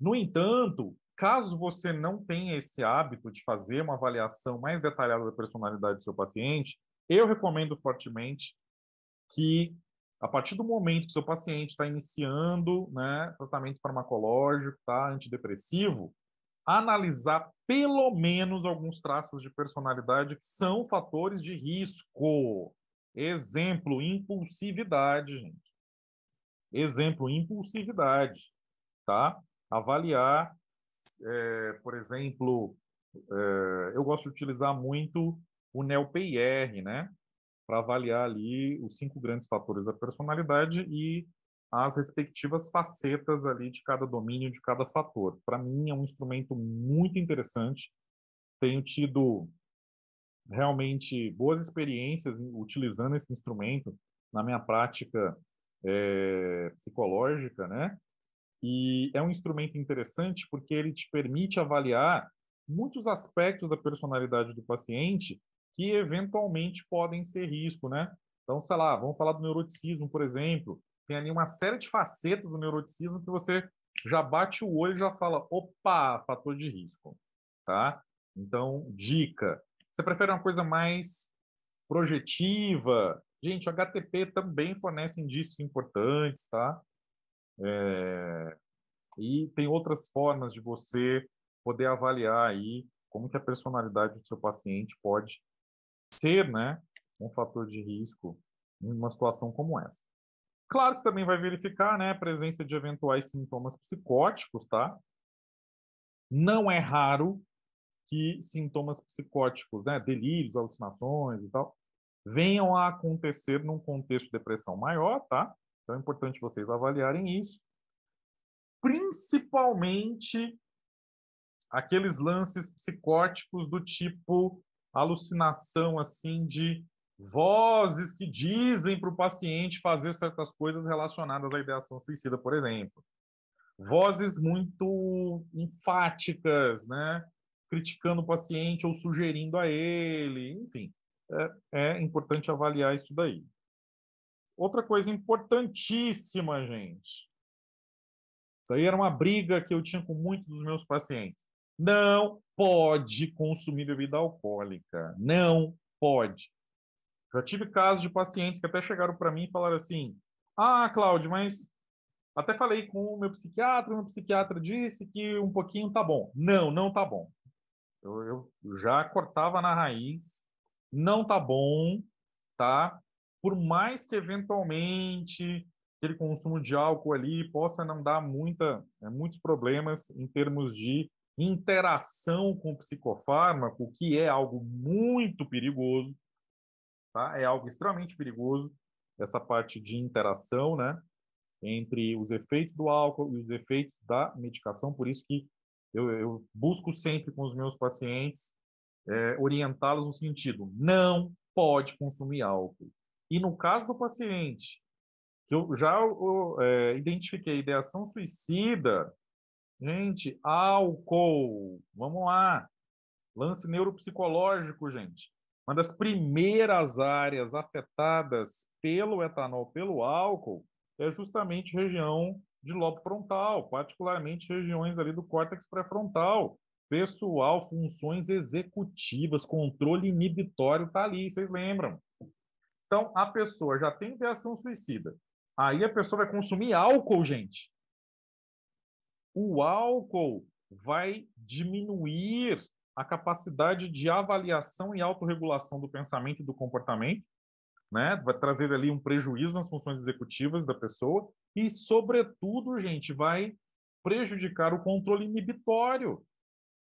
No entanto, caso você não tenha esse hábito de fazer uma avaliação mais detalhada da personalidade do seu paciente, eu recomendo fortemente que, a partir do momento que seu paciente está iniciando né, tratamento farmacológico, tá, antidepressivo, analisar pelo menos alguns traços de personalidade que são fatores de risco. Exemplo, impulsividade, gente. Exemplo, impulsividade, tá? avaliar, é, por exemplo, é, eu gosto de utilizar muito o NEOPIR, né? Para avaliar ali os cinco grandes fatores da personalidade e as respectivas facetas ali de cada domínio, de cada fator. Para mim é um instrumento muito interessante. Tenho tido realmente boas experiências utilizando esse instrumento na minha prática é, psicológica, né? E é um instrumento interessante porque ele te permite avaliar muitos aspectos da personalidade do paciente que eventualmente podem ser risco, né? Então, sei lá, vamos falar do neuroticismo, por exemplo. Tem ali uma série de facetas do neuroticismo que você já bate o olho e já fala, opa, fator de risco, tá? Então, dica. Você prefere uma coisa mais projetiva? Gente, o HTP também fornece indícios importantes, tá? É, e tem outras formas de você poder avaliar aí como que a personalidade do seu paciente pode ser, né, um fator de risco em uma situação como essa. Claro que você também vai verificar, né, a presença de eventuais sintomas psicóticos, tá? Não é raro que sintomas psicóticos, né, delírios, alucinações e tal, venham a acontecer num contexto de depressão maior, tá? Então é importante vocês avaliarem isso, principalmente aqueles lances psicóticos do tipo alucinação assim de vozes que dizem para o paciente fazer certas coisas relacionadas à ideação suicida, por exemplo. Vozes muito enfáticas, né? criticando o paciente ou sugerindo a ele, enfim. É, é importante avaliar isso daí. Outra coisa importantíssima, gente. Isso aí era uma briga que eu tinha com muitos dos meus pacientes. Não pode consumir bebida alcoólica. Não pode. Já tive casos de pacientes que até chegaram para mim e falaram assim: Ah, Cláudio, mas até falei com o meu psiquiatra, o meu psiquiatra disse que um pouquinho tá bom. Não, não tá bom. Eu, eu já cortava na raiz. Não tá bom, tá? por mais que eventualmente aquele consumo de álcool ali possa não dar muita, né, muitos problemas em termos de interação com o psicofármaco, que é algo muito perigoso, tá? É algo extremamente perigoso essa parte de interação, né? Entre os efeitos do álcool e os efeitos da medicação, por isso que eu, eu busco sempre com os meus pacientes é, orientá-los no sentido: não pode consumir álcool. E no caso do paciente, que eu já é, identifiquei ideação suicida, gente, álcool, vamos lá. Lance neuropsicológico, gente. Uma das primeiras áreas afetadas pelo etanol, pelo álcool, é justamente região de lobo frontal, particularmente regiões ali do córtex pré-frontal. Pessoal, funções executivas, controle inibitório tá ali, vocês lembram? Então, a pessoa já tem ideação suicida. Aí a pessoa vai consumir álcool, gente. O álcool vai diminuir a capacidade de avaliação e autorregulação do pensamento e do comportamento, né? Vai trazer ali um prejuízo nas funções executivas da pessoa e, sobretudo, gente, vai prejudicar o controle inibitório.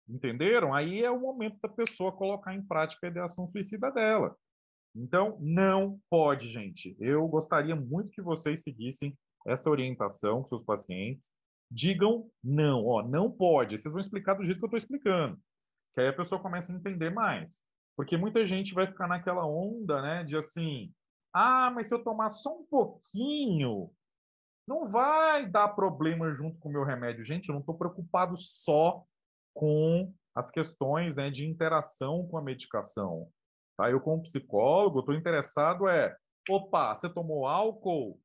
Entenderam? Aí é o momento da pessoa colocar em prática a ideação suicida dela. Então, não pode, gente. Eu gostaria muito que vocês seguissem essa orientação com seus pacientes. Digam não, ó, não pode. Vocês vão explicar do jeito que eu estou explicando. Que aí a pessoa começa a entender mais. Porque muita gente vai ficar naquela onda, né, de assim, ah, mas se eu tomar só um pouquinho, não vai dar problema junto com o meu remédio. Gente, eu não estou preocupado só com as questões né, de interação com a medicação. Tá? Eu, como psicólogo, estou interessado é, opa, você tomou álcool?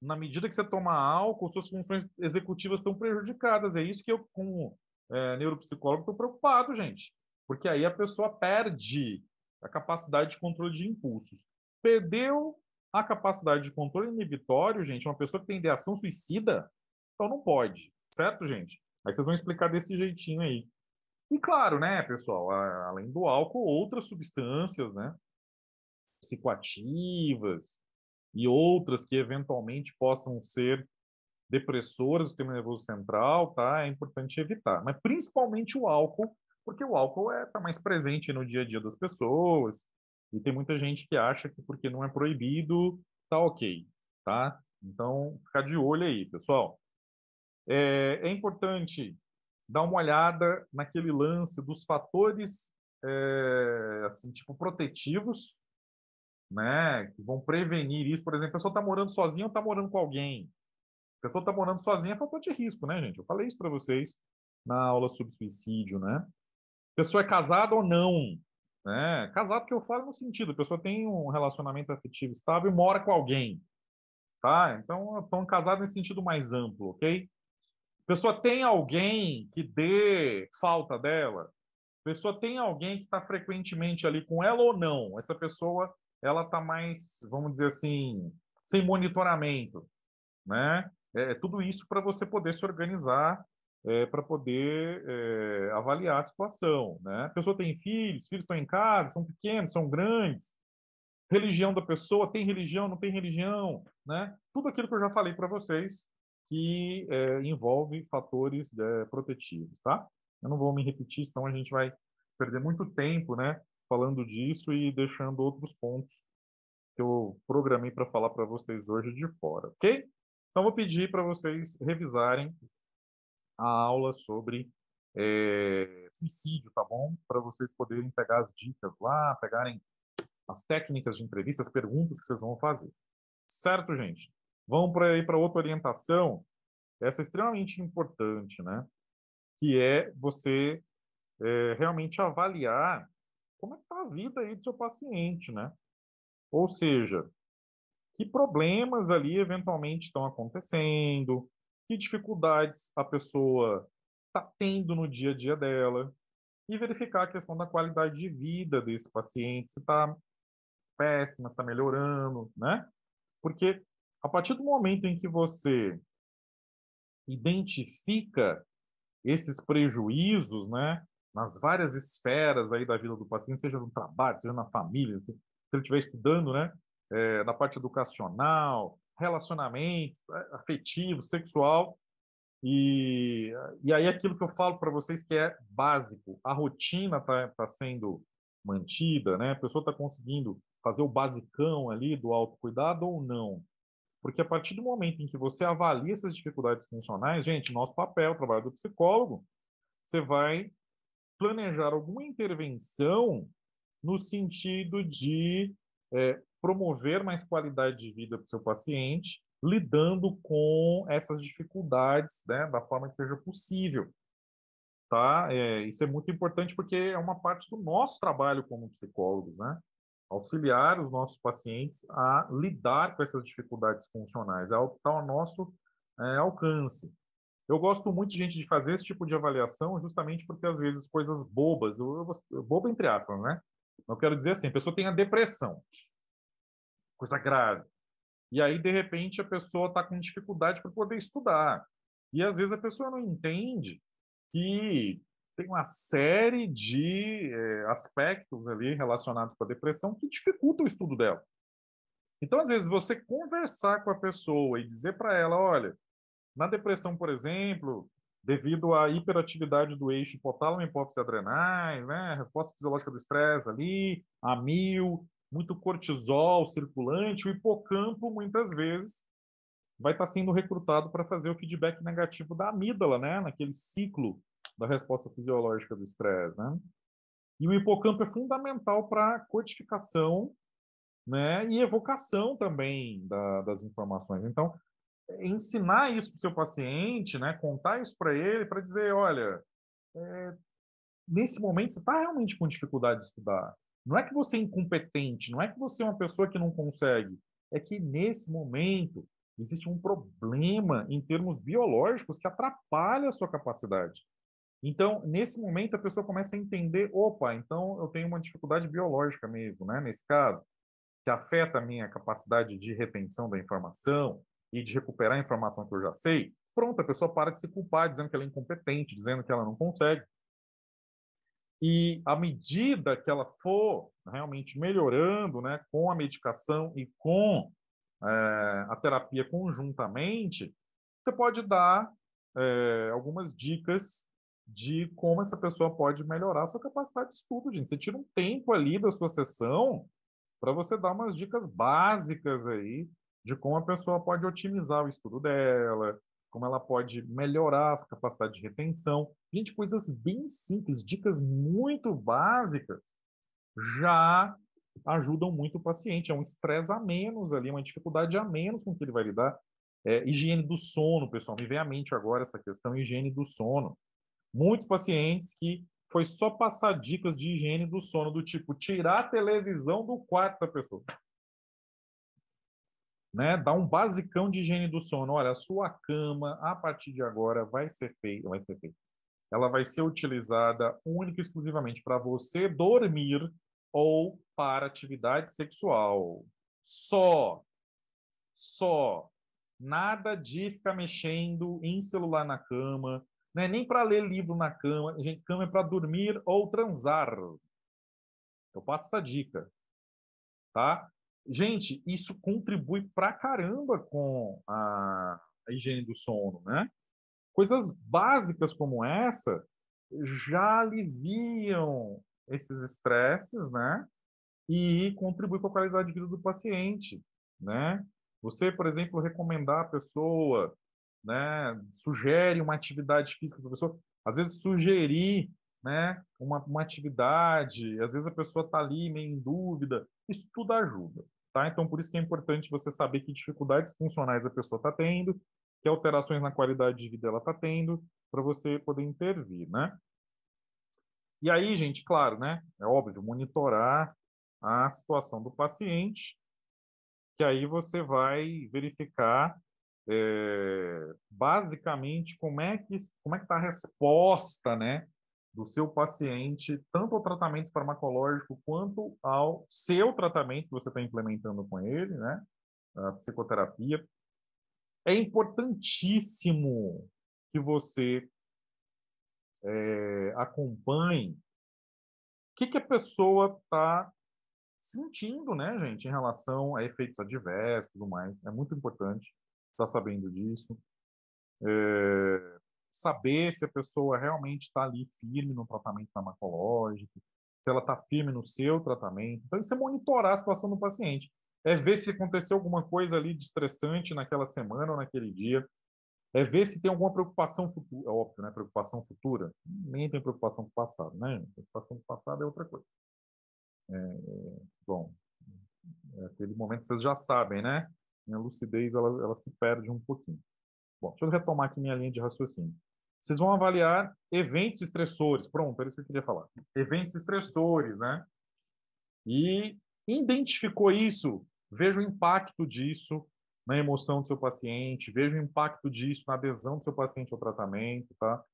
Na medida que você toma álcool, suas funções executivas estão prejudicadas. É isso que eu, como é, neuropsicólogo, estou preocupado, gente. Porque aí a pessoa perde a capacidade de controle de impulsos. Perdeu a capacidade de controle inibitório, gente, uma pessoa que tem ideação suicida, então não pode, certo, gente? Aí vocês vão explicar desse jeitinho aí. E claro, né, pessoal, além do álcool, outras substâncias, né, psicoativas e outras que eventualmente possam ser depressoras do sistema nervoso central, tá? É importante evitar, mas principalmente o álcool, porque o álcool é tá mais presente no dia a dia das pessoas e tem muita gente que acha que porque não é proibido tá ok, tá? Então ficar de olho aí, pessoal. É, é importante dar uma olhada naquele lance dos fatores é, assim, tipo protetivos, né, que vão prevenir isso. Por exemplo, a pessoa está morando sozinha ou está morando com alguém. A pessoa está morando sozinha é fator de risco, né, gente? Eu falei isso para vocês na aula sobre suicídio, né? A pessoa é casada ou não, né? Casado que eu falo no sentido, a pessoa tem um relacionamento afetivo estável e mora com alguém, tá? Então, estão casados nesse sentido mais amplo, ok? A pessoa tem alguém que dê falta dela? A pessoa tem alguém que está frequentemente ali com ela ou não? Essa pessoa, ela está mais, vamos dizer assim, sem monitoramento, né? É, é tudo isso para você poder se organizar, é, para poder é, avaliar a situação, né? A pessoa tem filhos, filhos estão em casa, são pequenos, são grandes. Religião da pessoa, tem religião, não tem religião, né? Tudo aquilo que eu já falei para vocês que é, envolve fatores é, protetivos, tá? Eu não vou me repetir, senão a gente vai perder muito tempo, né, falando disso e deixando outros pontos que eu programei para falar para vocês hoje de fora, ok? Então vou pedir para vocês revisarem a aula sobre é, suicídio, tá bom? Para vocês poderem pegar as dicas lá, pegarem as técnicas de entrevista, as perguntas que vocês vão fazer. Certo, gente? Vamos para aí para outra orientação, essa é extremamente importante, né? Que é você é, realmente avaliar como é está a vida aí do seu paciente, né? Ou seja, que problemas ali eventualmente estão acontecendo, que dificuldades a pessoa está tendo no dia a dia dela, e verificar a questão da qualidade de vida desse paciente, se está péssima, se está melhorando, né? Porque a partir do momento em que você identifica esses prejuízos, né, nas várias esferas aí da vida do paciente, seja no trabalho, seja na família, se ele estiver estudando, né, é, na parte educacional, relacionamento é, afetivo, sexual, e, e aí aquilo que eu falo para vocês que é básico, a rotina está tá sendo mantida, né, a pessoa está conseguindo fazer o basicão ali do autocuidado ou não, porque a partir do momento em que você avalia essas dificuldades funcionais, gente, nosso papel, o trabalho do psicólogo, você vai planejar alguma intervenção no sentido de é, promover mais qualidade de vida para o seu paciente, lidando com essas dificuldades né, da forma que seja possível. Tá? É, isso é muito importante porque é uma parte do nosso trabalho como psicólogos, né? auxiliar os nossos pacientes a lidar com essas dificuldades funcionais, é ao, ao nosso é, alcance. Eu gosto muito, gente, de fazer esse tipo de avaliação justamente porque, às vezes, coisas bobas, eu, eu, boba entre aspas, né? Eu quero dizer assim, a pessoa tem a depressão, coisa grave. E aí, de repente, a pessoa está com dificuldade para poder estudar. E, às vezes, a pessoa não entende que tem uma série de é, aspectos ali relacionados com a depressão que dificultam o estudo dela. Então, às vezes, você conversar com a pessoa e dizer para ela, olha, na depressão, por exemplo, devido à hiperatividade do eixo hipotálamo hipófise adrenais, né, a resposta fisiológica do estresse ali, a mil, muito cortisol circulante, o hipocampo muitas vezes vai estar tá sendo recrutado para fazer o feedback negativo da amígdala, né, naquele ciclo da resposta fisiológica do estresse, né? E o hipocampo é fundamental para codificação, né? E evocação também da, das informações. Então, ensinar isso para o seu paciente, né? Contar isso para ele, para dizer, olha, é, nesse momento você está realmente com dificuldade de estudar. Não é que você é incompetente, não é que você é uma pessoa que não consegue. É que nesse momento existe um problema em termos biológicos que atrapalha a sua capacidade. Então, nesse momento, a pessoa começa a entender: opa, então eu tenho uma dificuldade biológica mesmo, né? Nesse caso, que afeta a minha capacidade de retenção da informação e de recuperar a informação que eu já sei. Pronto, a pessoa para de se culpar, dizendo que ela é incompetente, dizendo que ela não consegue. E à medida que ela for realmente melhorando, né, com a medicação e com é, a terapia conjuntamente, você pode dar é, algumas dicas de como essa pessoa pode melhorar a sua capacidade de estudo, gente. Você tira um tempo ali da sua sessão para você dar umas dicas básicas aí de como a pessoa pode otimizar o estudo dela, como ela pode melhorar a capacidade de retenção. Gente, coisas bem simples, dicas muito básicas já ajudam muito o paciente. É um estresse a menos ali, uma dificuldade a menos com que ele vai lidar. É, higiene do sono, pessoal, me vem à mente agora essa questão, higiene do sono muitos pacientes que foi só passar dicas de higiene do sono, do tipo tirar a televisão do quarto da pessoa. Né? Dar um basicão de higiene do sono. Olha, a sua cama, a partir de agora, vai ser feita, vai ser feita. Ela vai ser utilizada única e exclusivamente para você dormir ou para atividade sexual. Só. Só. Nada de ficar mexendo em celular na cama, não é nem para ler livro na cama, gente, cama é para dormir ou transar. Eu passo essa dica, tá? Gente, isso contribui pra caramba com a, a higiene do sono, né? Coisas básicas como essa já aliviam esses estresses, né? E contribui com a qualidade de vida do paciente, né? Você, por exemplo, recomendar à pessoa né? Sugere uma atividade física para a pessoa. Às vezes, sugerir né, uma, uma atividade, às vezes a pessoa está ali meio em dúvida, isso tudo ajuda. Tá? Então, por isso que é importante você saber que dificuldades funcionais a pessoa está tendo, que alterações na qualidade de vida ela está tendo, para você poder intervir, né? E aí, gente, claro, né? É óbvio, monitorar a situação do paciente, que aí você vai verificar é, basicamente como é que como é que está a resposta, né, do seu paciente tanto ao tratamento farmacológico quanto ao seu tratamento que você está implementando com ele, né, a psicoterapia. É importantíssimo que você é, acompanhe o que, que a pessoa está sentindo, né, gente, em relação a efeitos adversos e tudo mais. É muito importante está sabendo disso. É, saber se a pessoa realmente está ali firme no tratamento farmacológico, se ela está firme no seu tratamento. Então, isso é monitorar a situação do paciente. É ver se aconteceu alguma coisa ali de estressante naquela semana ou naquele dia. É ver se tem alguma preocupação futura. É óbvio, né? Preocupação futura. Nem tem preocupação com o passado, né? Preocupação com o passado é outra coisa. É, é bom, é aquele momento que vocês já sabem, né? minha lucidez ela, ela se perde um pouquinho. Bom, deixa eu retomar aqui minha linha de raciocínio. Vocês vão avaliar eventos estressores. Pronto, era isso que eu queria falar. Eventos estressores, né? E identificou isso, veja o impacto disso na emoção do seu paciente, veja o impacto disso na adesão do seu paciente ao tratamento, tá?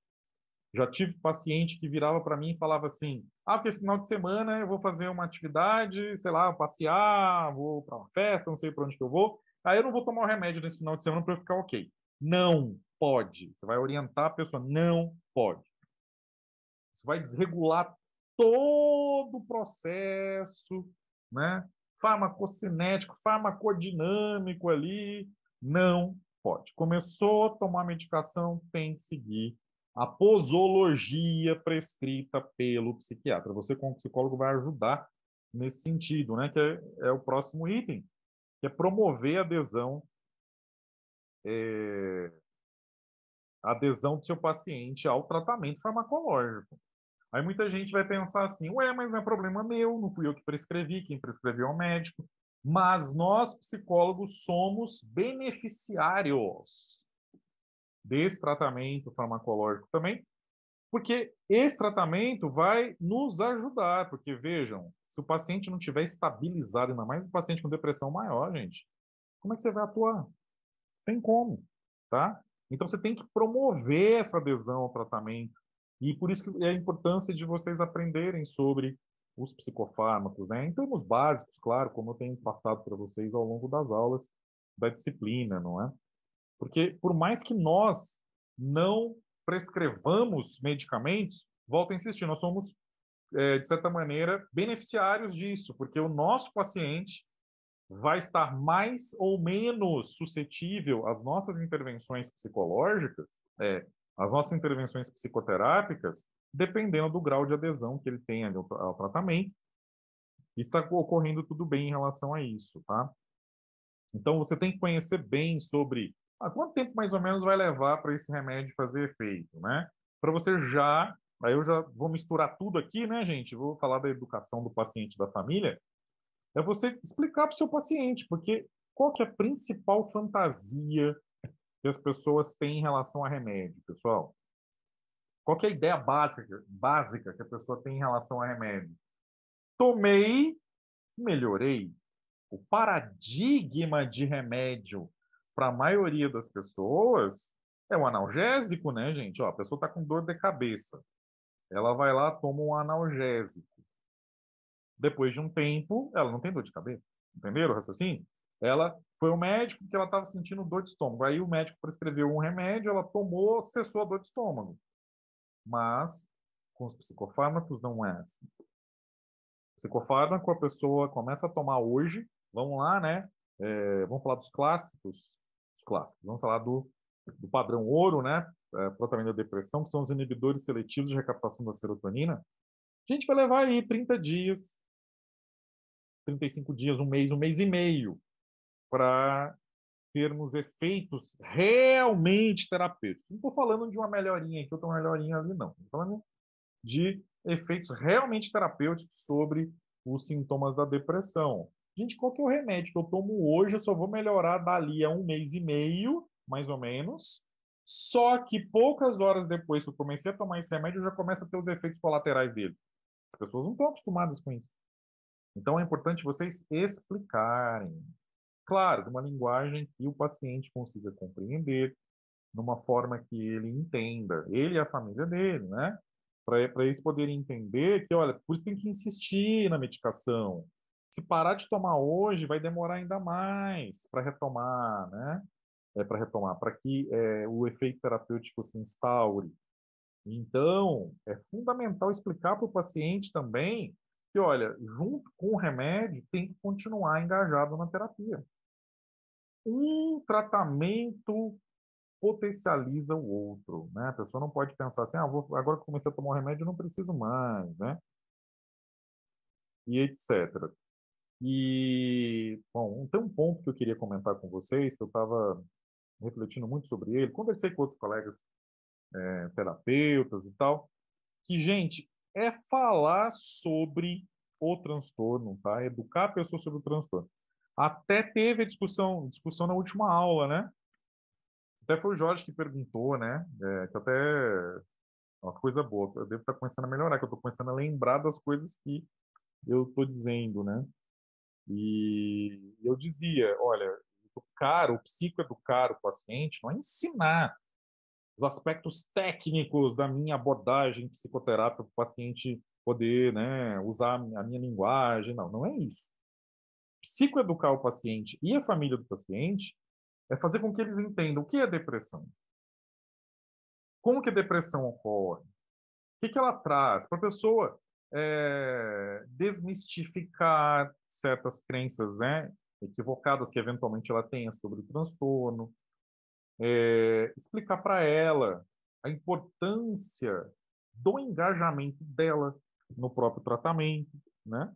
Já tive paciente que virava para mim e falava assim: ah, porque esse final de semana eu vou fazer uma atividade, sei lá, passear, vou para uma festa, não sei para onde que eu vou. Ah, eu não vou tomar o remédio nesse final de semana para eu ficar ok. Não pode. Você vai orientar a pessoa, não pode. Isso vai desregular todo o processo, né? Farmacocinético, farmacodinâmico ali. Não pode. Começou a tomar medicação, tem que seguir a posologia prescrita pelo psiquiatra. Você, como psicólogo, vai ajudar nesse sentido, né? Que é, é o próximo item que é promover a adesão, é, adesão do seu paciente ao tratamento farmacológico. Aí muita gente vai pensar assim, ué, mas não é problema meu, não fui eu que prescrevi, quem prescreveu é o médico. Mas nós, psicólogos, somos beneficiários desse tratamento farmacológico também, porque esse tratamento vai nos ajudar, porque vejam, se o paciente não tiver estabilizado, ainda mais o paciente com depressão maior, gente, como é que você vai atuar? Tem como, tá? Então você tem que promover essa adesão ao tratamento. E por isso que é a importância de vocês aprenderem sobre os psicofármacos, né? Em termos básicos, claro, como eu tenho passado para vocês ao longo das aulas da disciplina, não é? Porque por mais que nós não prescrevamos medicamentos, volto a insistir, nós somos é, de certa maneira, beneficiários disso, porque o nosso paciente vai estar mais ou menos suscetível às nossas intervenções psicológicas, é, às nossas intervenções psicoterápicas, dependendo do grau de adesão que ele tem ao, ao tratamento. Está ocorrendo tudo bem em relação a isso, tá? Então você tem que conhecer bem sobre ah, quanto tempo mais ou menos vai levar para esse remédio fazer efeito, né? Para você já Aí eu já vou misturar tudo aqui, né, gente? Vou falar da educação do paciente da família. É você explicar para o seu paciente, porque qual que é a principal fantasia que as pessoas têm em relação a remédio, pessoal? Qual que é a ideia básica, básica que a pessoa tem em relação a remédio? Tomei, melhorei. O paradigma de remédio para a maioria das pessoas é o analgésico, né, gente? Ó, a pessoa está com dor de cabeça. Ela vai lá, toma um analgésico. Depois de um tempo, ela não tem dor de cabeça. Entenderam o raciocínio? Ela foi o médico que ela estava sentindo dor de estômago. Aí o médico prescreveu um remédio, ela tomou, cessou a dor de estômago. Mas com os psicofármacos não é assim. Psicofármaco a pessoa começa a tomar hoje. Vamos lá, né? É, vamos falar dos clássicos. Os clássicos. Vamos falar do, do padrão ouro, né? é, tratamento da depressão, que são os inibidores seletivos de recaptação da serotonina, a gente vai levar aí 30 dias, 35 dias, um mês, um mês e meio, para termos efeitos realmente terapêuticos. Não estou falando de uma melhorinha aqui, uma melhorinha ali, não. Estou falando de efeitos realmente terapêuticos sobre os sintomas da depressão. Gente, qual que é o remédio que eu tomo hoje? Eu só vou melhorar dali a um mês e meio, mais ou menos, só que poucas horas depois que eu comecei a tomar esse remédio, já começa a ter os efeitos colaterais dele. As pessoas não estão acostumadas com isso. Então é importante vocês explicarem. Claro, numa linguagem que o paciente consiga compreender, numa forma que ele entenda, ele e a família dele, né? Para eles poderem entender que, olha, por isso tem que insistir na medicação. Se parar de tomar hoje, vai demorar ainda mais para retomar, né? é, para retomar, para que é, o efeito terapêutico se instaure. Então, é fundamental explicar para o paciente também que, olha, junto com o remédio, tem que continuar engajado na terapia. Um tratamento potencializa o outro, né? A pessoa não pode pensar assim, ah, vou, agora que comecei a tomar o remédio, eu não preciso mais, né? E etc. E, bom, tem um ponto que eu queria comentar com vocês, que eu estava refletindo muito sobre ele, conversei com outros colegas é, terapeutas e tal, que, gente, é falar sobre o transtorno, tá? Educar a pessoa sobre o transtorno. Até teve a discussão, discussão na última aula, né? Até foi o Jorge que perguntou, né? É, que até é uma coisa boa, eu devo estar começando a melhorar, que eu estou começando a lembrar das coisas que eu estou dizendo, né? E eu dizia, olha, educar ou psicoeducar o paciente, não é ensinar os aspectos técnicos da minha abordagem psicoterápica para o paciente poder né, usar a minha linguagem, não, não é isso. Psicoeducar o paciente e a família do paciente é fazer com que eles entendam o que é depressão, como que a depressão ocorre, o que, que ela traz para a pessoa é, desmistificar certas crenças né, equivocadas que eventualmente ela tenha sobre o transtorno, é, explicar para ela a importância do engajamento dela no próprio tratamento, né?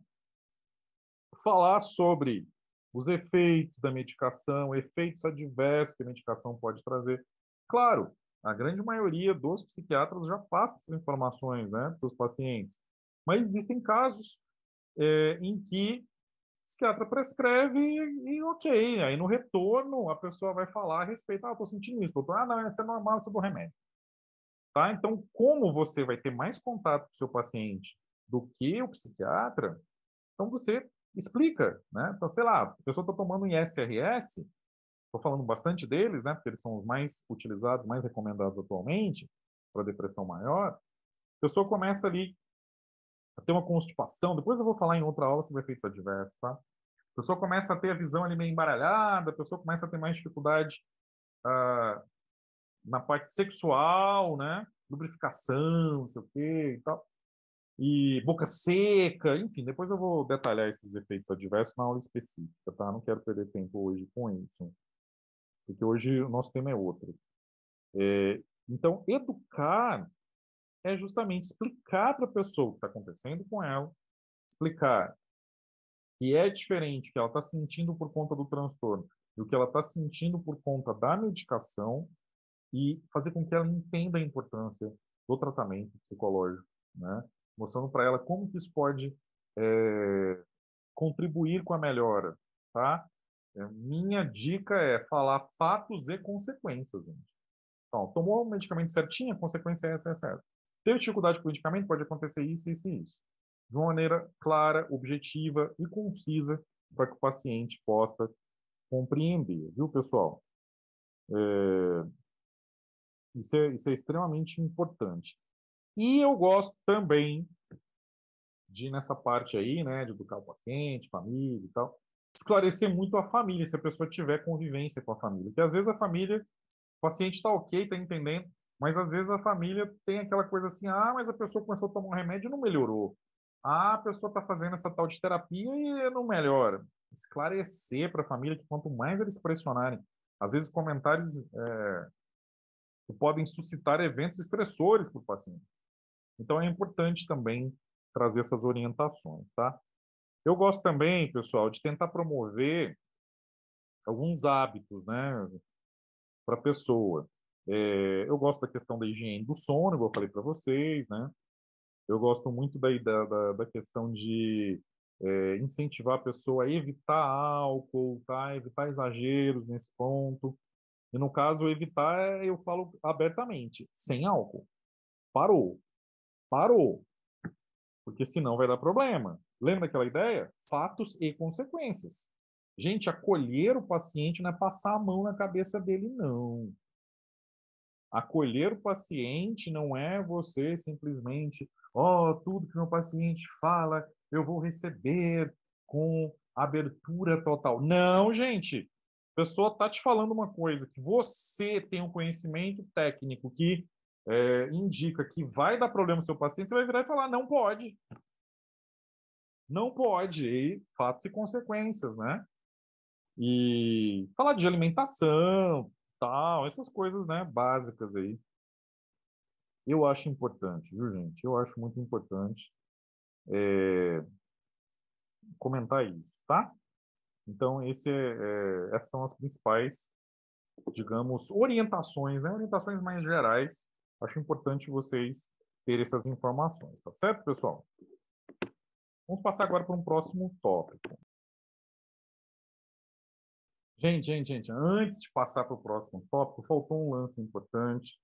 Falar sobre os efeitos da medicação, efeitos adversos que a medicação pode trazer. Claro, a grande maioria dos psiquiatras já passa essas informações né, para os seus pacientes, mas existem casos é, em que psiquiatra prescreve e, ok. Aí no retorno a pessoa vai falar a respeito, ah, eu tô sentindo isso, doutor, ah, não, isso é normal, isso é do remédio. Tá? Então, como você vai ter mais contato com o seu paciente do que o psiquiatra, então você explica, né? Então, sei lá, a pessoa está tomando em SRS, estou falando bastante deles, né? Porque eles são os mais utilizados, mais recomendados atualmente para depressão maior. A pessoa começa ali a ter uma constipação. Depois eu vou falar em outra aula sobre efeitos adversos, tá? A pessoa começa a ter a visão ali meio embaralhada, a pessoa começa a ter mais dificuldade ah, na parte sexual, né? Lubrificação, não sei o quê e tal. E boca seca, enfim, depois eu vou detalhar esses efeitos adversos na aula específica, tá? Não quero perder tempo hoje com isso, porque hoje o nosso tema é outro. É, então, educar é justamente explicar para a pessoa o que está acontecendo com ela, explicar que é diferente o que ela está sentindo por conta do transtorno e o que ela está sentindo por conta da medicação e fazer com que ela entenda a importância do tratamento psicológico, né? mostrando para ela como que isso pode é, contribuir com a melhora, tá? É, minha dica é falar fatos e consequências, gente. Então, tomou o medicamento certinho, a consequência é essa, essa, essa. Teve dificuldade politicamente, pode acontecer isso, isso e isso. De uma maneira clara, objetiva e concisa, para que o paciente possa compreender, viu, pessoal? É... Isso, é, isso é extremamente importante. E eu gosto também de, nessa parte aí, né, de educar o paciente, família e tal, esclarecer muito a família, se a pessoa tiver convivência com a família. Porque às vezes a família, o paciente está ok, está entendendo, mas às vezes a família tem aquela coisa assim: ah, mas a pessoa começou a tomar um remédio e não melhorou. Ah, a pessoa está fazendo essa tal de terapia e não melhora. Esclarecer para a família que quanto mais eles pressionarem, às vezes comentários é, que podem suscitar eventos estressores para o paciente. Então é importante também trazer essas orientações, tá? Eu gosto também, pessoal, de tentar promover alguns hábitos, né, para a pessoa. É, eu gosto da questão da higiene do sono, igual eu falei para vocês, né? Eu gosto muito da, da, da questão de é, incentivar a pessoa a evitar álcool, tá? evitar exageros nesse ponto. E no caso, evitar, é, eu falo abertamente, sem álcool. Parou. Parou. Porque senão vai dar problema. Lembra aquela ideia? Fatos e consequências. Gente, acolher o paciente não é passar a mão na cabeça dele, não. Acolher o paciente não é você simplesmente, ó, oh, tudo que meu paciente fala, eu vou receber com abertura total. Não, gente. A pessoa tá te falando uma coisa que você tem um conhecimento técnico que é, indica que vai dar problema no seu paciente, você vai virar e falar, não pode. Não pode. E fatos e consequências, né? E falar de alimentação, tal, essas coisas né, básicas aí. Eu acho importante, viu, gente? Eu acho muito importante é, comentar isso, tá? Então, esse é, é, essas são as principais, digamos, orientações, né? Orientações mais gerais. Acho importante vocês terem essas informações, tá certo, pessoal? Vamos passar agora para um próximo tópico. Gente, gente, gente, antes de passar para o próximo tópico, faltou um lance importante.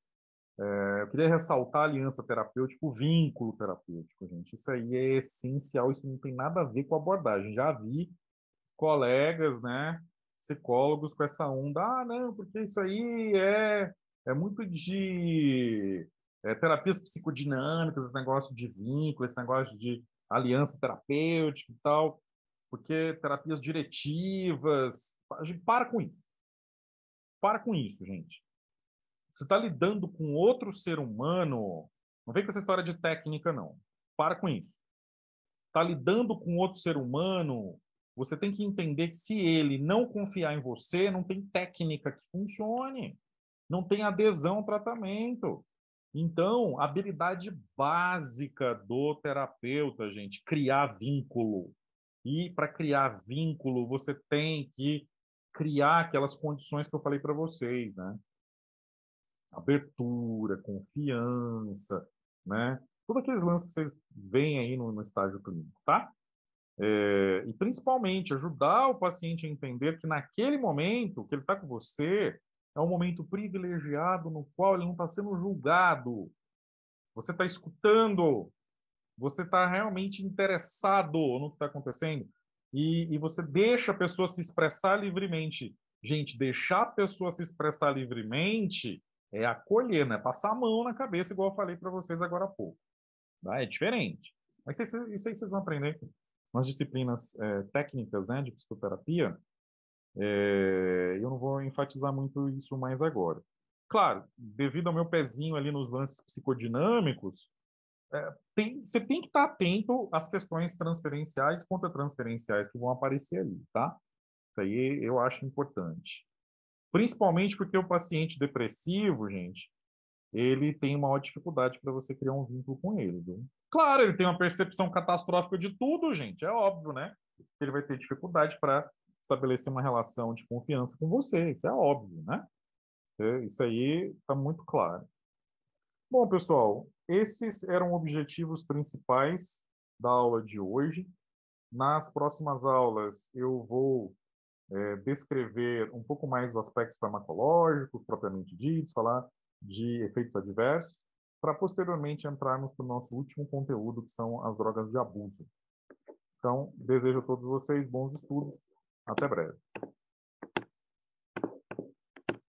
É, eu queria ressaltar a aliança terapêutica, o vínculo terapêutico, gente. Isso aí é essencial, isso não tem nada a ver com abordagem. Já vi colegas, né, psicólogos com essa onda, ah, não, porque isso aí é, é muito de é, terapias psicodinâmicas, esse negócio de vínculo, esse negócio de aliança terapêutica e tal porque terapias diretivas. Para com isso. Para com isso, gente. Você está lidando com outro ser humano. Não vem com essa história de técnica, não. Para com isso. Está lidando com outro ser humano. Você tem que entender que se ele não confiar em você, não tem técnica que funcione. Não tem adesão ao tratamento. Então, habilidade básica do terapeuta, gente, criar vínculo. E para criar vínculo, você tem que criar aquelas condições que eu falei para vocês, né? Abertura, confiança, né? Todos aqueles lances que vocês veem aí no, no estágio clínico, tá? É, e principalmente ajudar o paciente a entender que naquele momento que ele está com você é um momento privilegiado no qual ele não está sendo julgado. Você está escutando, você está realmente interessado no que está acontecendo e, e você deixa a pessoa se expressar livremente. Gente, deixar a pessoa se expressar livremente é acolher, não é passar a mão na cabeça, igual eu falei para vocês agora há pouco. Tá? É diferente. Mas isso, isso aí vocês vão aprender nas disciplinas é, técnicas né, de psicoterapia. É, eu não vou enfatizar muito isso mais agora. Claro, devido ao meu pezinho ali nos lances psicodinâmicos, é, tem, você tem que estar atento às questões transferenciais, contra-transferenciais que vão aparecer ali, tá? Isso aí eu acho importante. Principalmente porque o paciente depressivo, gente, ele tem maior dificuldade para você criar um vínculo com ele. Viu? Claro, ele tem uma percepção catastrófica de tudo, gente, é óbvio, né? Ele vai ter dificuldade para estabelecer uma relação de confiança com você, isso é óbvio, né? É, isso aí está muito claro. Bom, pessoal, esses eram objetivos principais da aula de hoje. Nas próximas aulas, eu vou é, descrever um pouco mais os aspectos farmacológicos, propriamente ditos, falar de efeitos adversos, para posteriormente entrarmos para o nosso último conteúdo, que são as drogas de abuso. Então, desejo a todos vocês bons estudos. Até breve.